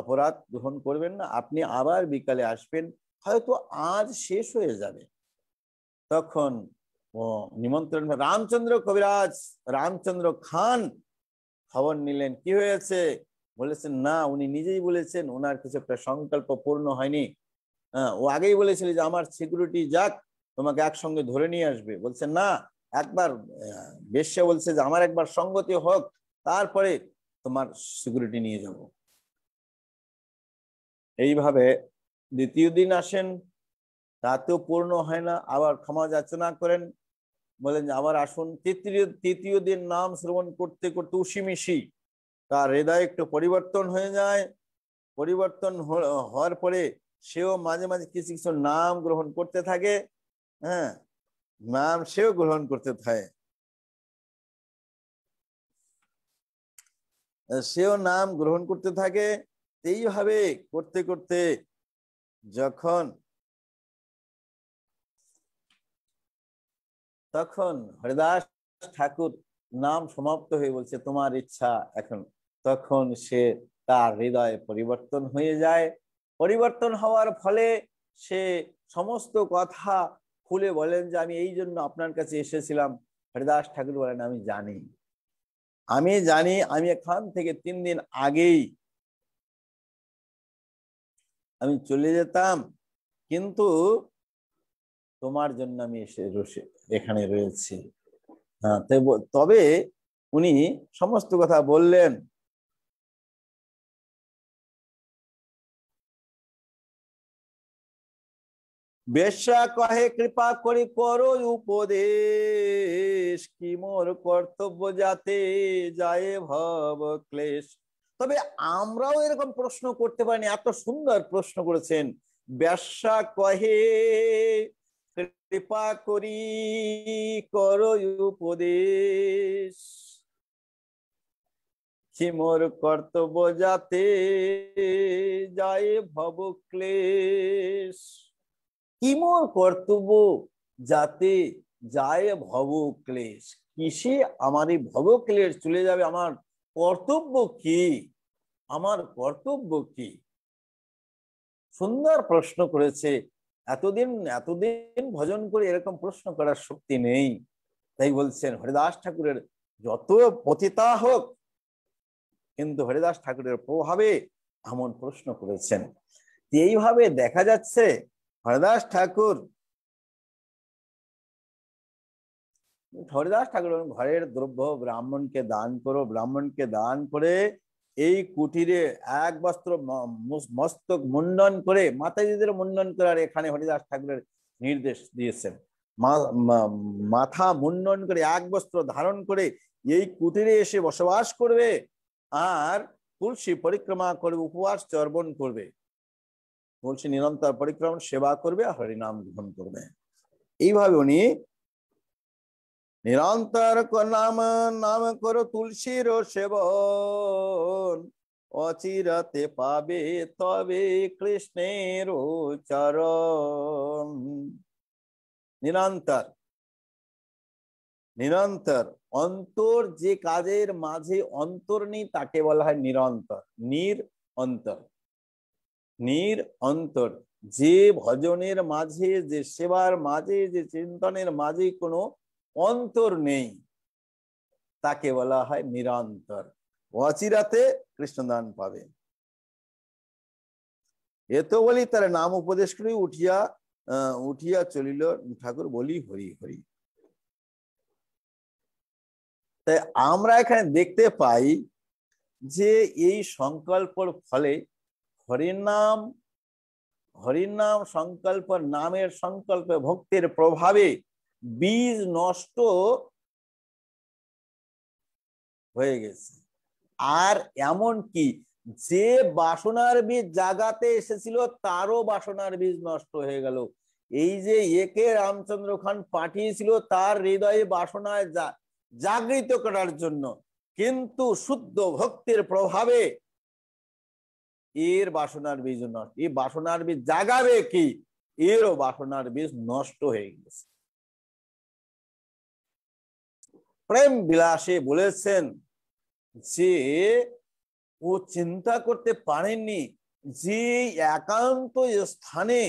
অপরাধ গ্রহণ করবেন না আপনি আবার বিকালে আসবেন হয়তো আজ শেষ হয়ে যাবে তখন ও নিমন্ত্রণ রামচন্দ্র কবিরাজ রামচন্দ্র খান খবর নিলেন কি হয়েছে বলেছেন না উনি নিজেই বলেছেন ওনার কিছু একটা সংকল্প পূর্ণ হয়নি হ্যাঁ ও আগেই বলেছিল যে আমার সিকিউরিটি যাক তোমাকে একসঙ্গে ধরে নিয়ে আসবে বলছে না একবার বেশ্যা বলছে যে আমার একবার সঙ্গতি হোক তারপরে তোমার সিকিউরিটি নিয়ে যাবো এইভাবে দ্বিতীয় দিন আসেন তাতেও পূর্ণ হয় না আবার ক্ষমা যাচনা করেন বলেন যে আবার আসুন তৃতীয় তৃতীয় দিন নাম শ্রবণ করতে করতে উষিমিশি তার হৃদয় একটু পরিবর্তন হয়ে যায় পরিবর্তন হওয়ার পরে সেও মাঝে মাঝে কিছু কিছু নাম গ্রহণ করতে থাকে হ্যাঁ নাম সেও গ্রহণ করতে থাকে সেও নাম গ্রহণ করতে থাকে এইভাবে করতে করতে যখন তখন হরিদাস ঠাকুর নাম সমাপ্ত হয়ে বলছে তোমার ইচ্ছা এখন তখন সে তার হৃদয়ে পরিবর্তন হয়ে যায় পরিবর্তন হওয়ার ফলে সে সমস্ত কথা খুলে বলেন যে আমি এই জন্য আপনার কাছে এসেছিলাম হরিদাস ঠাকুর বলেন আমি জানি আমি জানি আমি এখান থেকে তিন দিন আগেই আমি চলে যেতাম কিন্তু তোমার জন্য আমি এসে এখানে রয়েছি হ্যাঁ, তবে উনি সমস্ত কথা বললেন বেশ্যা কহে কৃপা করি করো উপদেশ কি মোর কর্তব্য যাতে যায় ভব ক্লেশ তবে আমরাও এরকম প্রশ্ন করতে পারিনি এত সুন্দর প্রশ্ন করেছেন ব্যবসা কহে কৃপা করি কর উপদেশ মোর কর্তব্য যাতে যায় ভব ক্লেশ কি মোর কর্তব্য যাতে যায় ভব ক্লেশ কিসে আমার এই ভব ক্লেশ চলে যাবে আমার কর্তব্য কি আমার কর্তব্য কি সুন্দর প্রশ্ন করেছে এতদিন এতদিন ভজন করে এরকম প্রশ্ন করার শক্তি নেই তাই বলছেন হরিদাস ঠাকুরের যত পতিতা হোক কিন্তু হরিদাস ঠাকুরের প্রভাবে এমন প্রশ্ন করেছেন এইভাবে দেখা যাচ্ছে হরিদাস ঠাকুর হরিদাস ঠাকুর ঘরের দ্রব্য ব্রাহ্মণকে দান করো ব্রাহ্মণকে দান করে এই কুটিরে এক বস্ত্র মস্তক মুন্ডন করে মাতাজিদের মুন্ডন করার এখানে হরিদাস ঠাকুরের নির্দেশ দিয়েছেন মাথা মুন্ডন করে এক বস্ত্র ধারণ করে এই কুটিরে এসে বসবাস করবে আর তুলসী পরিক্রমা করবে উপবাস চর্বণ করবে তুলসী নিরন্তর পরিক্রমা সেবা করবে আর হরিনাম গ্রহণ করবে এইভাবে উনি নিরন্তর নাম নাম করো তুলসীর সেবন অচিরাতে পাবে তবে কৃষ্ণের চরণ নিরন্তর নিরন্তর অন্তর যে কাজের মাঝে অন্তর নেই তাকে বলা হয় নিরন্তর নির অন্তর নির অন্তর যে ভজনের মাঝে যে সেবার মাঝে যে চিন্তনের মাঝে কোনো অন্তর নেই তাকে বলা হয় নিরন্তর অচিরাতে কৃষ্ণদান পাবে এত বলি তার নাম উপদেশ করে উঠিয়া উঠিয়া চলিল ঠাকুর বলি হরি হরি তাই আমরা এখানে দেখতে পাই যে এই সংকল্পর ফলে হরিনাম হরিনাম সংকল্প নামের সংকল্পে ভক্তের প্রভাবে বীজ নষ্ট হয়ে গেছে আর এমন কি যে বাসনার বীজ জাগাতে এসেছিল তারও বাসনার বীজ নষ্ট হয়ে গেল এই যে একে রামচন্দ্র খান পাঠিয়েছিল তার হৃদয়ে বাসনায় জাগৃত করার জন্য কিন্তু শুদ্ধ ভক্তির প্রভাবে এর বাসনার বীজ নষ্ট এই বাসনার বীজ জাগাবে কি এরও বাসনার বীজ নষ্ট হয়ে গেছে প্রেম বিলাসে বলেছেন যে ও চিন্তা করতে পারেননি যে একান্ত স্থানে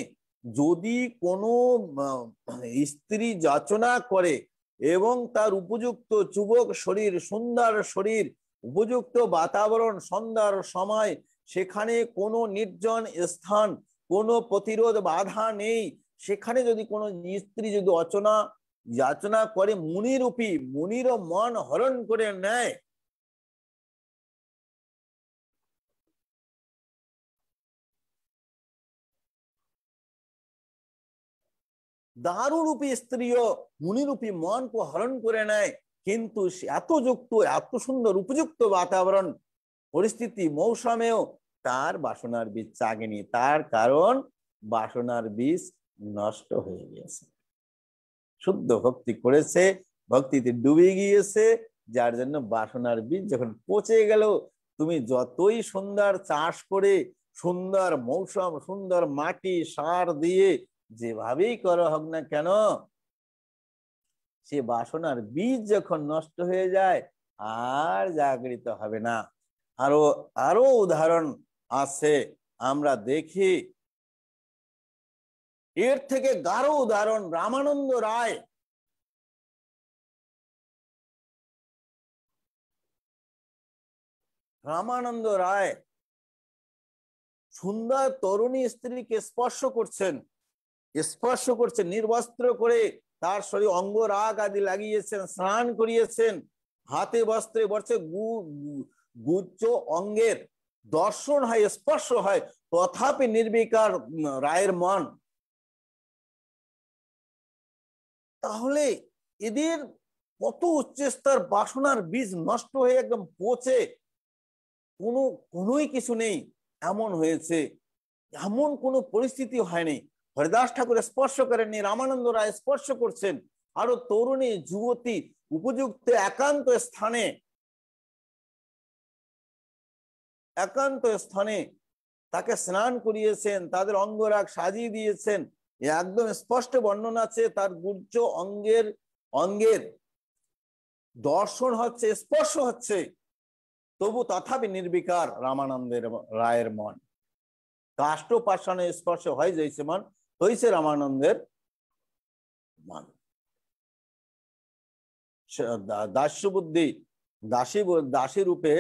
যদি কোনো মানে স্ত্রী যাচনা করে এবং তার উপযুক্ত যুবক শরীর সুন্দর শরীর উপযুক্ত বাতাবরণ সন্ধ্যার সময় সেখানে কোনো নির্জন স্থান কোনো প্রতিরোধ বাধা নেই সেখানে যদি কোনো স্ত্রী যদি অচনা যাচনা করে মুনিরূপী মুনির মন হরণ করে নেয় দারুরূপী স্ত্রীও মুনিরূপী মনকে হরণ করে নেয় কিন্তু এত যুক্ত এত সুন্দর উপযুক্ত বাতাবরণ পরিস্থিতি মৌসুমেও তার বাসনার বীজ চাগেনি তার কারণ বাসনার বীজ নষ্ট হয়ে গিয়েছে শুদ্ধ ভক্তি করেছে ভক্তিতে ডুবে গিয়েছে যার জন্য বাসনার বীজ যখন পচে গেল তুমি যতই সুন্দর চাষ করে সুন্দর মৌসুম সুন্দর মাটি সার দিয়ে যেভাবেই করা হোক না কেন সে বাসনার বীজ যখন নষ্ট হয়ে যায় আর জাগৃত হবে না আরো আরো উদাহরণ আছে আমরা দেখি এর থেকে গাঢ় উদাহরণ রামানন্দ রায় রামানন্দ রায় সুন্দর তরুণী স্ত্রীকে স্পর্শ করছেন স্পর্শ করছেন নির্বস্ত্র করে তার শরীর অঙ্গ রাগ আদি লাগিয়েছেন স্নান করিয়েছেন হাতে বস্ত্রে গু গুচ্ছ অঙ্গের দর্শন হয় স্পর্শ হয় তথাপি নির্বিকার রায়ের মন তাহলে এদের কত স্তর বাসনার বীজ নষ্ট হয়ে একদম পচে কোনো কোনোই কিছু নেই এমন হয়েছে এমন কোনো পরিস্থিতি হয়নি হরিদাস ঠাকুর স্পর্শ করেননি রামানন্দ রায় স্পর্শ করছেন আরো তরুণী যুবতী উপযুক্ত একান্ত স্থানে একান্ত স্থানে তাকে স্নান করিয়েছেন তাদের অঙ্গরাগ সাজিয়ে দিয়েছেন একদম স্পষ্ট বর্ণনা আছে তার গুর্জ অঙ্গের অঙ্গের দর্শন হচ্ছে স্পর্শ হচ্ছে তবু তথাপি নির্বিকার রামানন্দের রায়ের মন কাষ্ঠপাষাণে স্পর্শ হয় যাইছে মন হয়েছে রামানন্দের মন দাস্য বুদ্ধি দাসী দাসী রূপে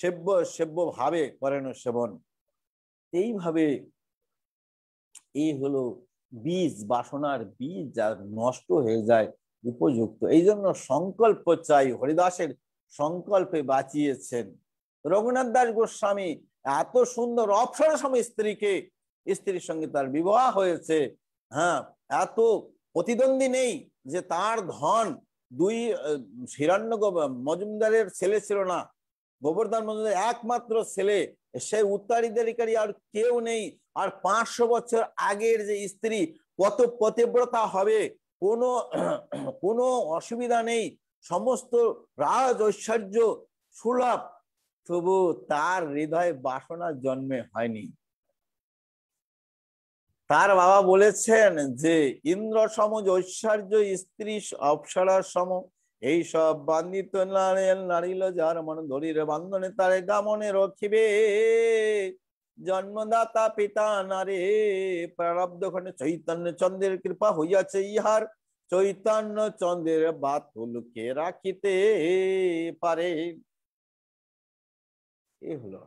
সেব্য সেব্য ভাবে করেন সেবন এইভাবে এই হলো বীজ বাসনার বীজ যা নষ্ট হয়ে যায় উপযুক্ত এই জন্য সংকল্প চাই হরিদাসের সংকল্পে বাঁচিয়েছেন রঘুনাথ দাস গোস্বামী এত সুন্দর অপসর সময় স্ত্রীকে স্ত্রীর সঙ্গে তার বিবাহ হয়েছে হ্যাঁ এত প্রতিদ্বন্দ্বী নেই যে তার ধন দুই হিরণ্য মজুমদারের ছেলে ছিল না গোবর্ধন মজুমদার একমাত্র ছেলে সে উত্তরাধিকারী আর কেউ নেই আর পাঁচশো বছর আগের যে স্ত্রী কত পতিব্রতা হবে কোনো কোনো অসুবিধা নেই সমস্ত রাজ ঐশ্বর্য সুলভ তবু তার হৃদয় বাসনা জন্মে হয়নি তার বাবা বলেছেন যে ইন্দ্র সম যে ঐশ্বর্য স্ত্রী অপসরার সম এই সব বান্ধিত নারিল যার মন ধরির বান্ধনে তারে গামনে রক্ষিবে জন্মদাতা পিতা নারে প্রারব্ধ ঘটে চৈতন্য চন্দ্রের কৃপা হইয়াছে ইহার চৈতন্য চন্দ্রের বাতুল কে রাখিতে পারে এই হলো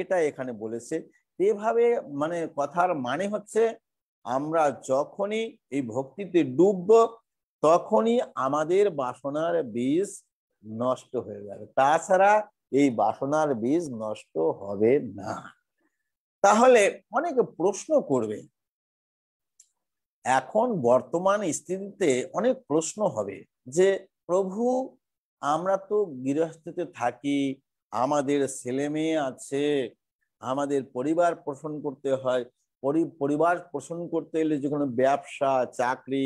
এটা এখানে বলেছে এভাবে মানে কথার মানে হচ্ছে আমরা যখনই এই ভক্তিতে ডুবব তখনই আমাদের বাসনার বীজ নষ্ট হয়ে যাবে তাছাড়া এই বাসনার বীজ নষ্ট হবে না তাহলে অনেকে প্রশ্ন করবে এখন বর্তমান স্থিতিতে অনেক প্রশ্ন হবে যে প্রভু আমরা তো গৃহস্থিতে থাকি আমাদের ছেলে মেয়ে আছে আমাদের পরিবার পোষণ করতে হয় পরিবার পোষণ করতে হলে যে কোনো ব্যবসা চাকরি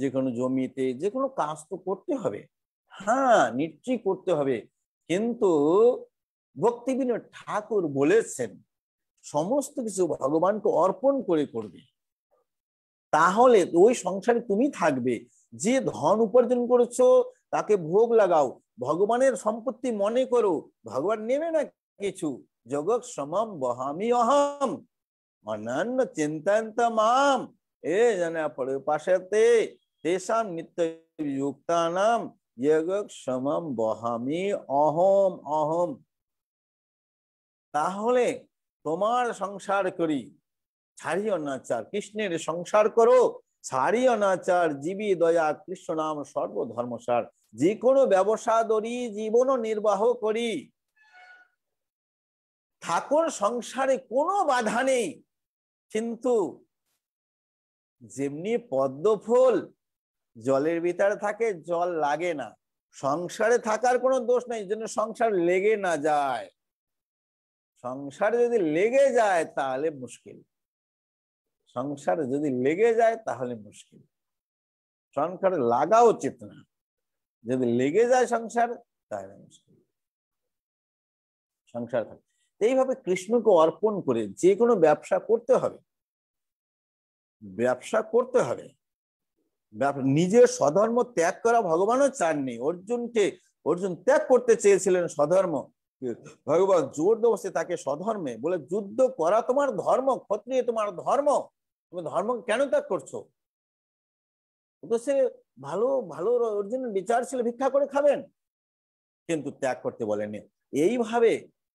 যে কোনো জমিতে যে কোনো কাজ তো করতে হবে হ্যাঁ নিশ্চয়ই করতে হবে কিন্তু ভক্তিবিনোদ ঠাকুর বলেছেন সমস্ত কিছু ভগবানকে অর্পণ করে করবে তাহলে ওই সংসারে তুমি থাকবে যে ধন উপার্জন করেছো তাকে ভোগ লাগাও ভগবানের সম্পত্তি মনে করো ভগবান নেবে না কিছু জগৎ সমম বহামি অহম অন্যান্য চিন্তান্ত মাম এ জানে পড়ে পাশাতে তেসাম নিত্য যুক্তানাম যোগক সমম বহামি অহম অহম তাহলে তোমার সংসার করি ছাড়ি অনাচার কৃষ্ণের সংসার করো ছাড়ি অনাচার জীবী দয়া কৃষ্ণ নাম সর্বধর্মসার যে কোনো ব্যবসা দরি জীবন নির্বাহ করি ঠাকুর সংসারে কোনো বাধা নেই কিন্তু যেমনি পদ্ম ফুল জলের ভিতরে থাকে জল লাগে না সংসারে থাকার কোনো দোষ নেই জন্য সংসার লেগে না যায় সংসার যদি লেগে যায় তাহলে মুশকিল সংসার যদি লেগে যায় তাহলে মুশকিল সংসার লাগা উচিত না যদি লেগে যায় সংসার তাহলে মুশকিল সংসার থাকে এইভাবে কৃষ্ণকে অর্পণ করে যে কোনো ব্যবসা করতে হবে ব্যবসা করতে হবে নিজের স্বধর্ম ত্যাগ করা ভগবানও চাননি অর্জুনকে অর্জুন ত্যাগ করতে চেয়েছিলেন স্বধর্ম ভগবান জোর দোষে তাকে স্বধর্মে বলে যুদ্ধ করা তোমার ধর্ম ক্ষত্রিয় তোমার ধর্ম তুমি ধর্ম কেন ত্যাগ করছো তো সে ভালো ভালো জন্য বিচার ছিল ভিক্ষা করে খাবেন কিন্তু ত্যাগ করতে বলেনি এইভাবে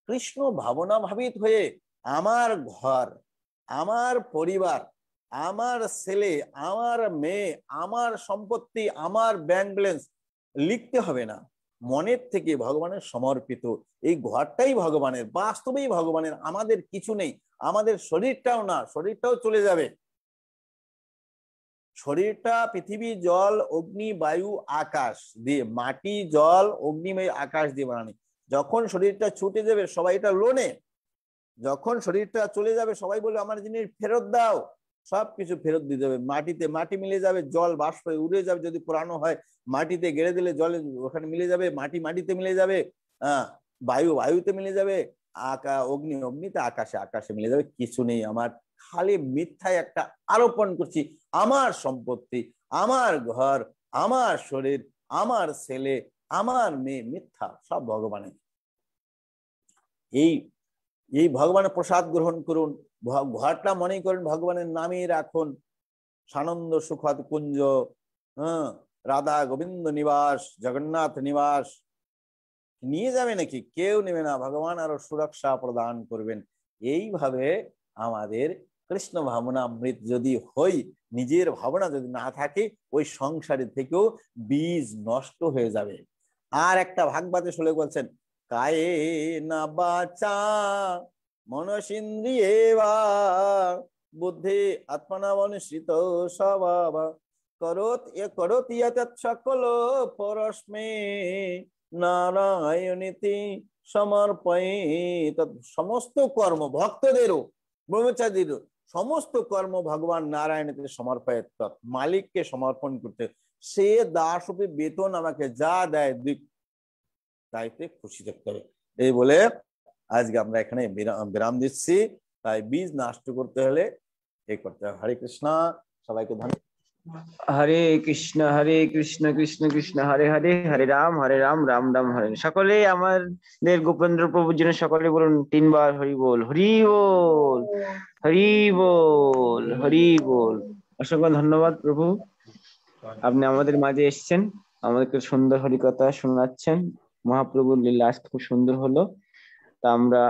কৃষ্ণ ভাবনা ভাবিত হয়ে আমার ঘর আমার পরিবার আমার ছেলে আমার মেয়ে আমার সম্পত্তি আমার ব্যাংক ব্যালেন্স লিখতে হবে না মনের থেকে ভগবানের সমর্পিত এই ঘরটাই ভগবানের বাস্তবেই ভগবানের আমাদের কিছু নেই আমাদের শরীরটাও না শরীরটাও চলে যাবে শরীরটা পৃথিবী জল অগ্নি বায়ু আকাশ দিয়ে মাটি জল অগ্নিময় আকাশ দিয়ে বানানি যখন শরীরটা ছুটে যাবে সবাইটা লোনে যখন শরীরটা চলে যাবে সবাই বলে আমার জিনিস ফেরত দাও সবকিছু ফেরত দিতে হবে মাটিতে মাটি মিলে যাবে জল বাষ্প উড়ে যাবে যদি পুরানো হয় মাটিতে গেড়ে দিলে জল ওখানে মিলে যাবে মাটি মাটিতে মিলে যাবে বায়ু বায়ুতে মিলে যাবে আকা অগ্নি অগ্নিতে আকাশে আকাশে মিলে যাবে কিছু নেই আমার খালি মিথ্যায় একটা আরোপণ করছি আমার সম্পত্তি আমার ঘর আমার শরীর আমার ছেলে আমার মেয়ে মিথ্যা সব ভগবানের এই এই ভগবানের প্রসাদ গ্রহণ করুন ঘরটা মনে করেন ভগবানের নামে রাখুন সানন্দ সুখদ কুঞ্জ হ্যাঁ রাধা গোবিন্দ নিবাস জগন্নাথ নিবাস নিয়ে যাবে নাকি কেউ নেবে না ভগবান আরো সুরক্ষা প্রদান করবেন এইভাবে আমাদের কৃষ্ণ ভাবনা মৃত যদি হই নিজের ভাবনা যদি না থাকে ওই সংসারে থেকেও বীজ নষ্ট হয়ে যাবে আর একটা ভাগবাদে শুনে বলছেন কায়ে না বাচা মনসিন্দ্রিয়ে বা বুদ্ধি আত্মনা মনুষ্যিত স্বভাব করত এ করত সকল পরস্মে নারায়ণীতি সমর্পয়ে সমস্ত কর্ম ভক্তদেরও ব্রহ্মচারীরও সমস্ত কর্ম ভগবান নারায়ণকে সমর্পয় মালিককে সমর্পণ করতে সে দাসরূপে বেতন আমাকে যা দেয় দিক তাইতে খুশি থাকতে হবে এই বলে আজকে আমরা এখানে বিরাম দিচ্ছি তাই বীজ নষ্ট করতে হলে এ করতে হবে হরে কৃষ্ণা সবাইকে ধন্যবাদ হরে কৃষ্ণ হরে কৃষ্ণ কৃষ্ণ কৃষ্ণ হরে হরে হরে রাম হরে রাম রাম রাম হরে সকলে আমাদের গোপেন্দ্র প্রভুর জন্য সকলে বলুন তিনবার হরি বল হরি বল হরি বল হরি বল অসংখ্য ধন্যবাদ প্রভু আপনি আমাদের মাঝে এসছেন আমাদেরকে সুন্দর হরিকথা শোনাচ্ছেন মহাপ্রভুর লীলা আজ খুব সুন্দর হলো তা আমরা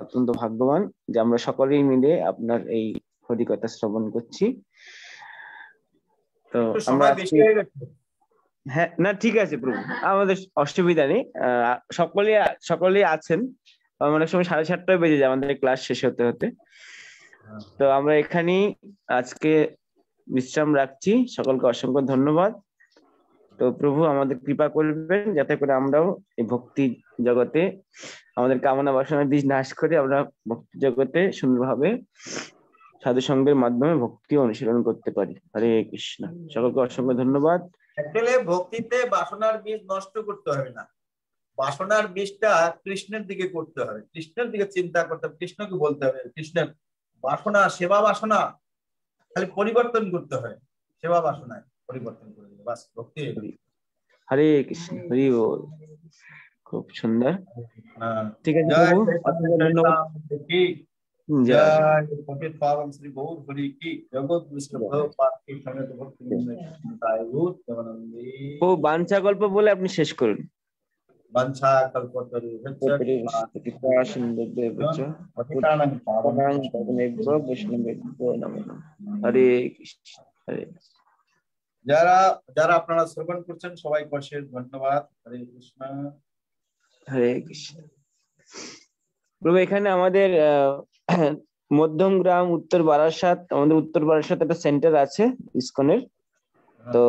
অত্যন্ত ভাগ্যবান যে আমরা সকলেই মিলে আপনার এই হরিকতা শ্রবণ করছি তো আমরা হ্যাঁ না ঠিক আছে প্রভু আমাদের অসুবিধা নেই সকলে সকলেই আছেন অনেক মানে সময় সাড়ে সাতটায় বেজে যায় আমাদের ক্লাস শেষ হতে হতে হ্যাঁ। তো আমরা এখানেই আজকে বিশ্রাম রাখছি সকলকে অসংখ্য ধন্যবাদ তো প্রভু আমাদের কৃপা করবেন যাতে করে আমরাও এই ভক্তি জগতে আমাদের কামনা বাসনার বীজ নাশ করে আমরা ভক্তি জগতে সুন্দরভাবে সাধু সঙ্গের মাধ্যমে ভক্তি অনুশীলন করতে পারি হরে কৃষ্ণ সকলকে অসংখ্য ধন্যবাদ অ্যাকচুয়ালি ভক্তিতে বাসনার বীজ নষ্ট করতে হবে না বাসনার বীজটা কৃষ্ণের দিকে করতে হবে কৃষ্ণের দিকে চিন্তা করতে হবে কৃষ্ণকে বলতে হবে কৃষ্ণের বাসনা সেবা বাসনা খালি পরিবর্তন করতে হয় সেবা বাসনায় পরিবর্তন করে দিল বাস ভক্তি হরে কৃষ্ণ হরি বল খুব সুন্দর হ্যাঁ। ঠিক আছে পাবন শ্রী হরি কি জগৎ ও বাঞ্ছা গল্প বলে আপনি শেষ করুন বাঞ্ছা সুন্দর হরে কৃষ্ণ হরে কৃষ্ণ যারা যারা আপনারা শ্রবণ করছেন সবাই অশেষ ধন্যবাদ হরে কৃষ্ণ হরে কৃষ্ণ প্রভু এখানে আমাদের মধ্যম গ্রাম উত্তর বারাসাত আমাদের উত্তর বারাসাত একটা সেন্টার আছে ইসকনের হ্যাঁ। তো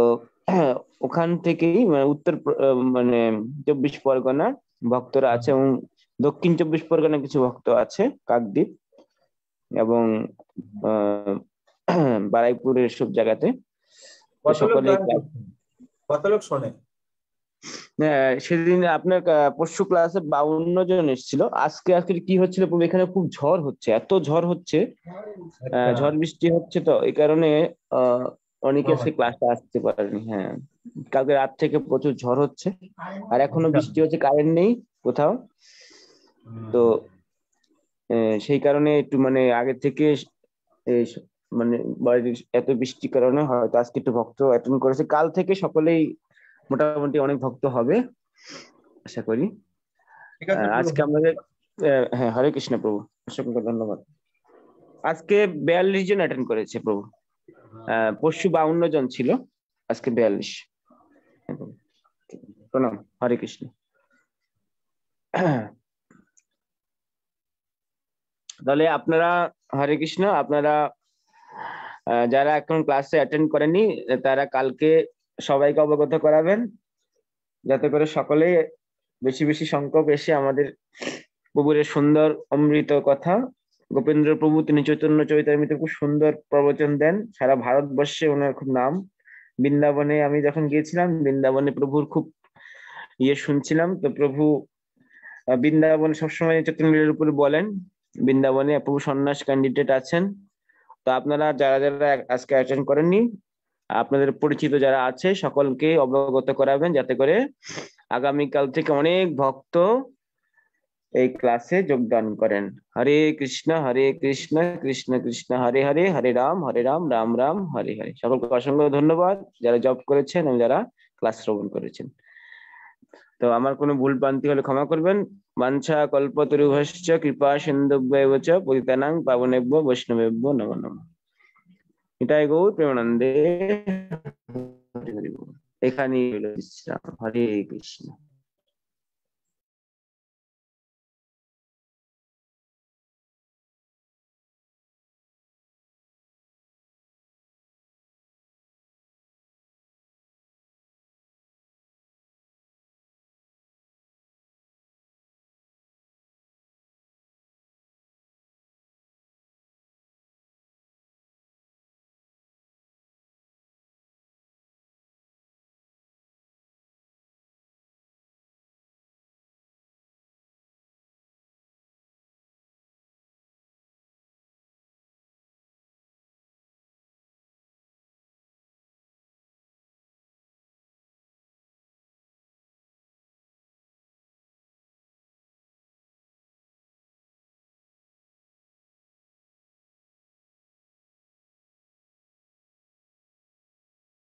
ওখান থেকেই মানে উত্তর মানে চব্বিশ পরগনা ভক্তরা আছে এবং দক্ষিণ চব্বিশ পরগনা কিছু ভক্ত আছে কাকদ্বীপ এবং বারাইপুরের সব জায়গাতে হ্যাঁ, সেদিন আপনার পরশু ক্লাসে বাউন্ন জন এসেছিল আজকে আজকে কি হচ্ছিল এখানে খুব ঝড় হচ্ছে এত ঝড় হচ্ছে আচ্ছা। ঝড় বৃষ্টি হচ্ছে তো এই কারণে অনেকে সে ক্লাসে আসতে পারেনি হ্যাঁ কালকে রাত থেকে প্রচুর ঝড় হচ্ছে আর এখনো আচ্ছা। বৃষ্টি হচ্ছে কারেন্ট নেই কোথাও তো সেই কারণে একটু মানে আগে থেকে মানে এত বৃষ্টির কারণে হয়তো আজকে একটু ভক্ত অ্যাটেন্ড করেছে কাল থেকে সকলেই মোটামুটি অনেক ভক্ত হবে আশা করি আজকে আমাদের হ্যাঁ হরে কৃষ্ণ প্রভু অসংখ্য ধন্যবাদ আজকে বিয়াল্লিশ জন অ্যাটেন্ড করেছে প্রভু পরশু বাউন্ন জন ছিল আজকে বিয়াল্লিশ হ্যাঁ, প্রণাম হরে কৃষ্ণ তাহলে আপনারা হরে কৃষ্ণ আপনারা যারা এখন ক্লাসে অ্যাটেন্ড করেনি তারা কালকে সবাইকে অবগত করাবেন যাতে করে সকলে বেশি বেশি সংখ্যক এসে আমাদের প্রভুরের সুন্দর অমৃত কথা গোপেন্দ্র প্রভু তিনি চৈতন্য চৈতামিতে খুব সুন্দর প্রবচন দেন সারা ভারতবর্ষে ওনার খুব নাম বৃন্দাবনে আমি যখন গিয়েছিলাম বৃন্দাবনে প্রভুর খুব ইয়ে শুনছিলাম তো প্রভু বৃন্দাবনে সবসময় চৈতন্যের উপরে বলেন বৃন্দাবনে প্রভু সন্ন্যাস ক্যান্ডিডেট আছেন তো আপনারা যারা যারা আজকে অ্যাটেন্ড করেননি আপনাদের পরিচিত যারা আছে সকলকে অবগত করাবেন যাতে করে আগামীকাল থেকে অনেক ভক্ত এই ক্লাসে যোগদান করেন হরে কৃষ্ণ হরে কৃষ্ণ কৃষ্ণ কৃষ্ণ হরে হরে হরে রাম হরে রাম রাম রাম হরে হরে সকলকে অসংখ্য ধন্যবাদ যারা জব করেছেন এবং যারা ক্লাস শ্রবণ করেছেন তো আমার কোনো ভুল প্রান্তি হলে ক্ষমা করবেন মাঞ্ছা কল্পতরুভশ্চ কৃপা সিন্ধুভ্যব চ পতিতানাং পাবনেভ্য বৈষ্ণবেভ্য নম নম এটাই গৌ প্রেমানন্দে এখানে হরে কৃষ্ণ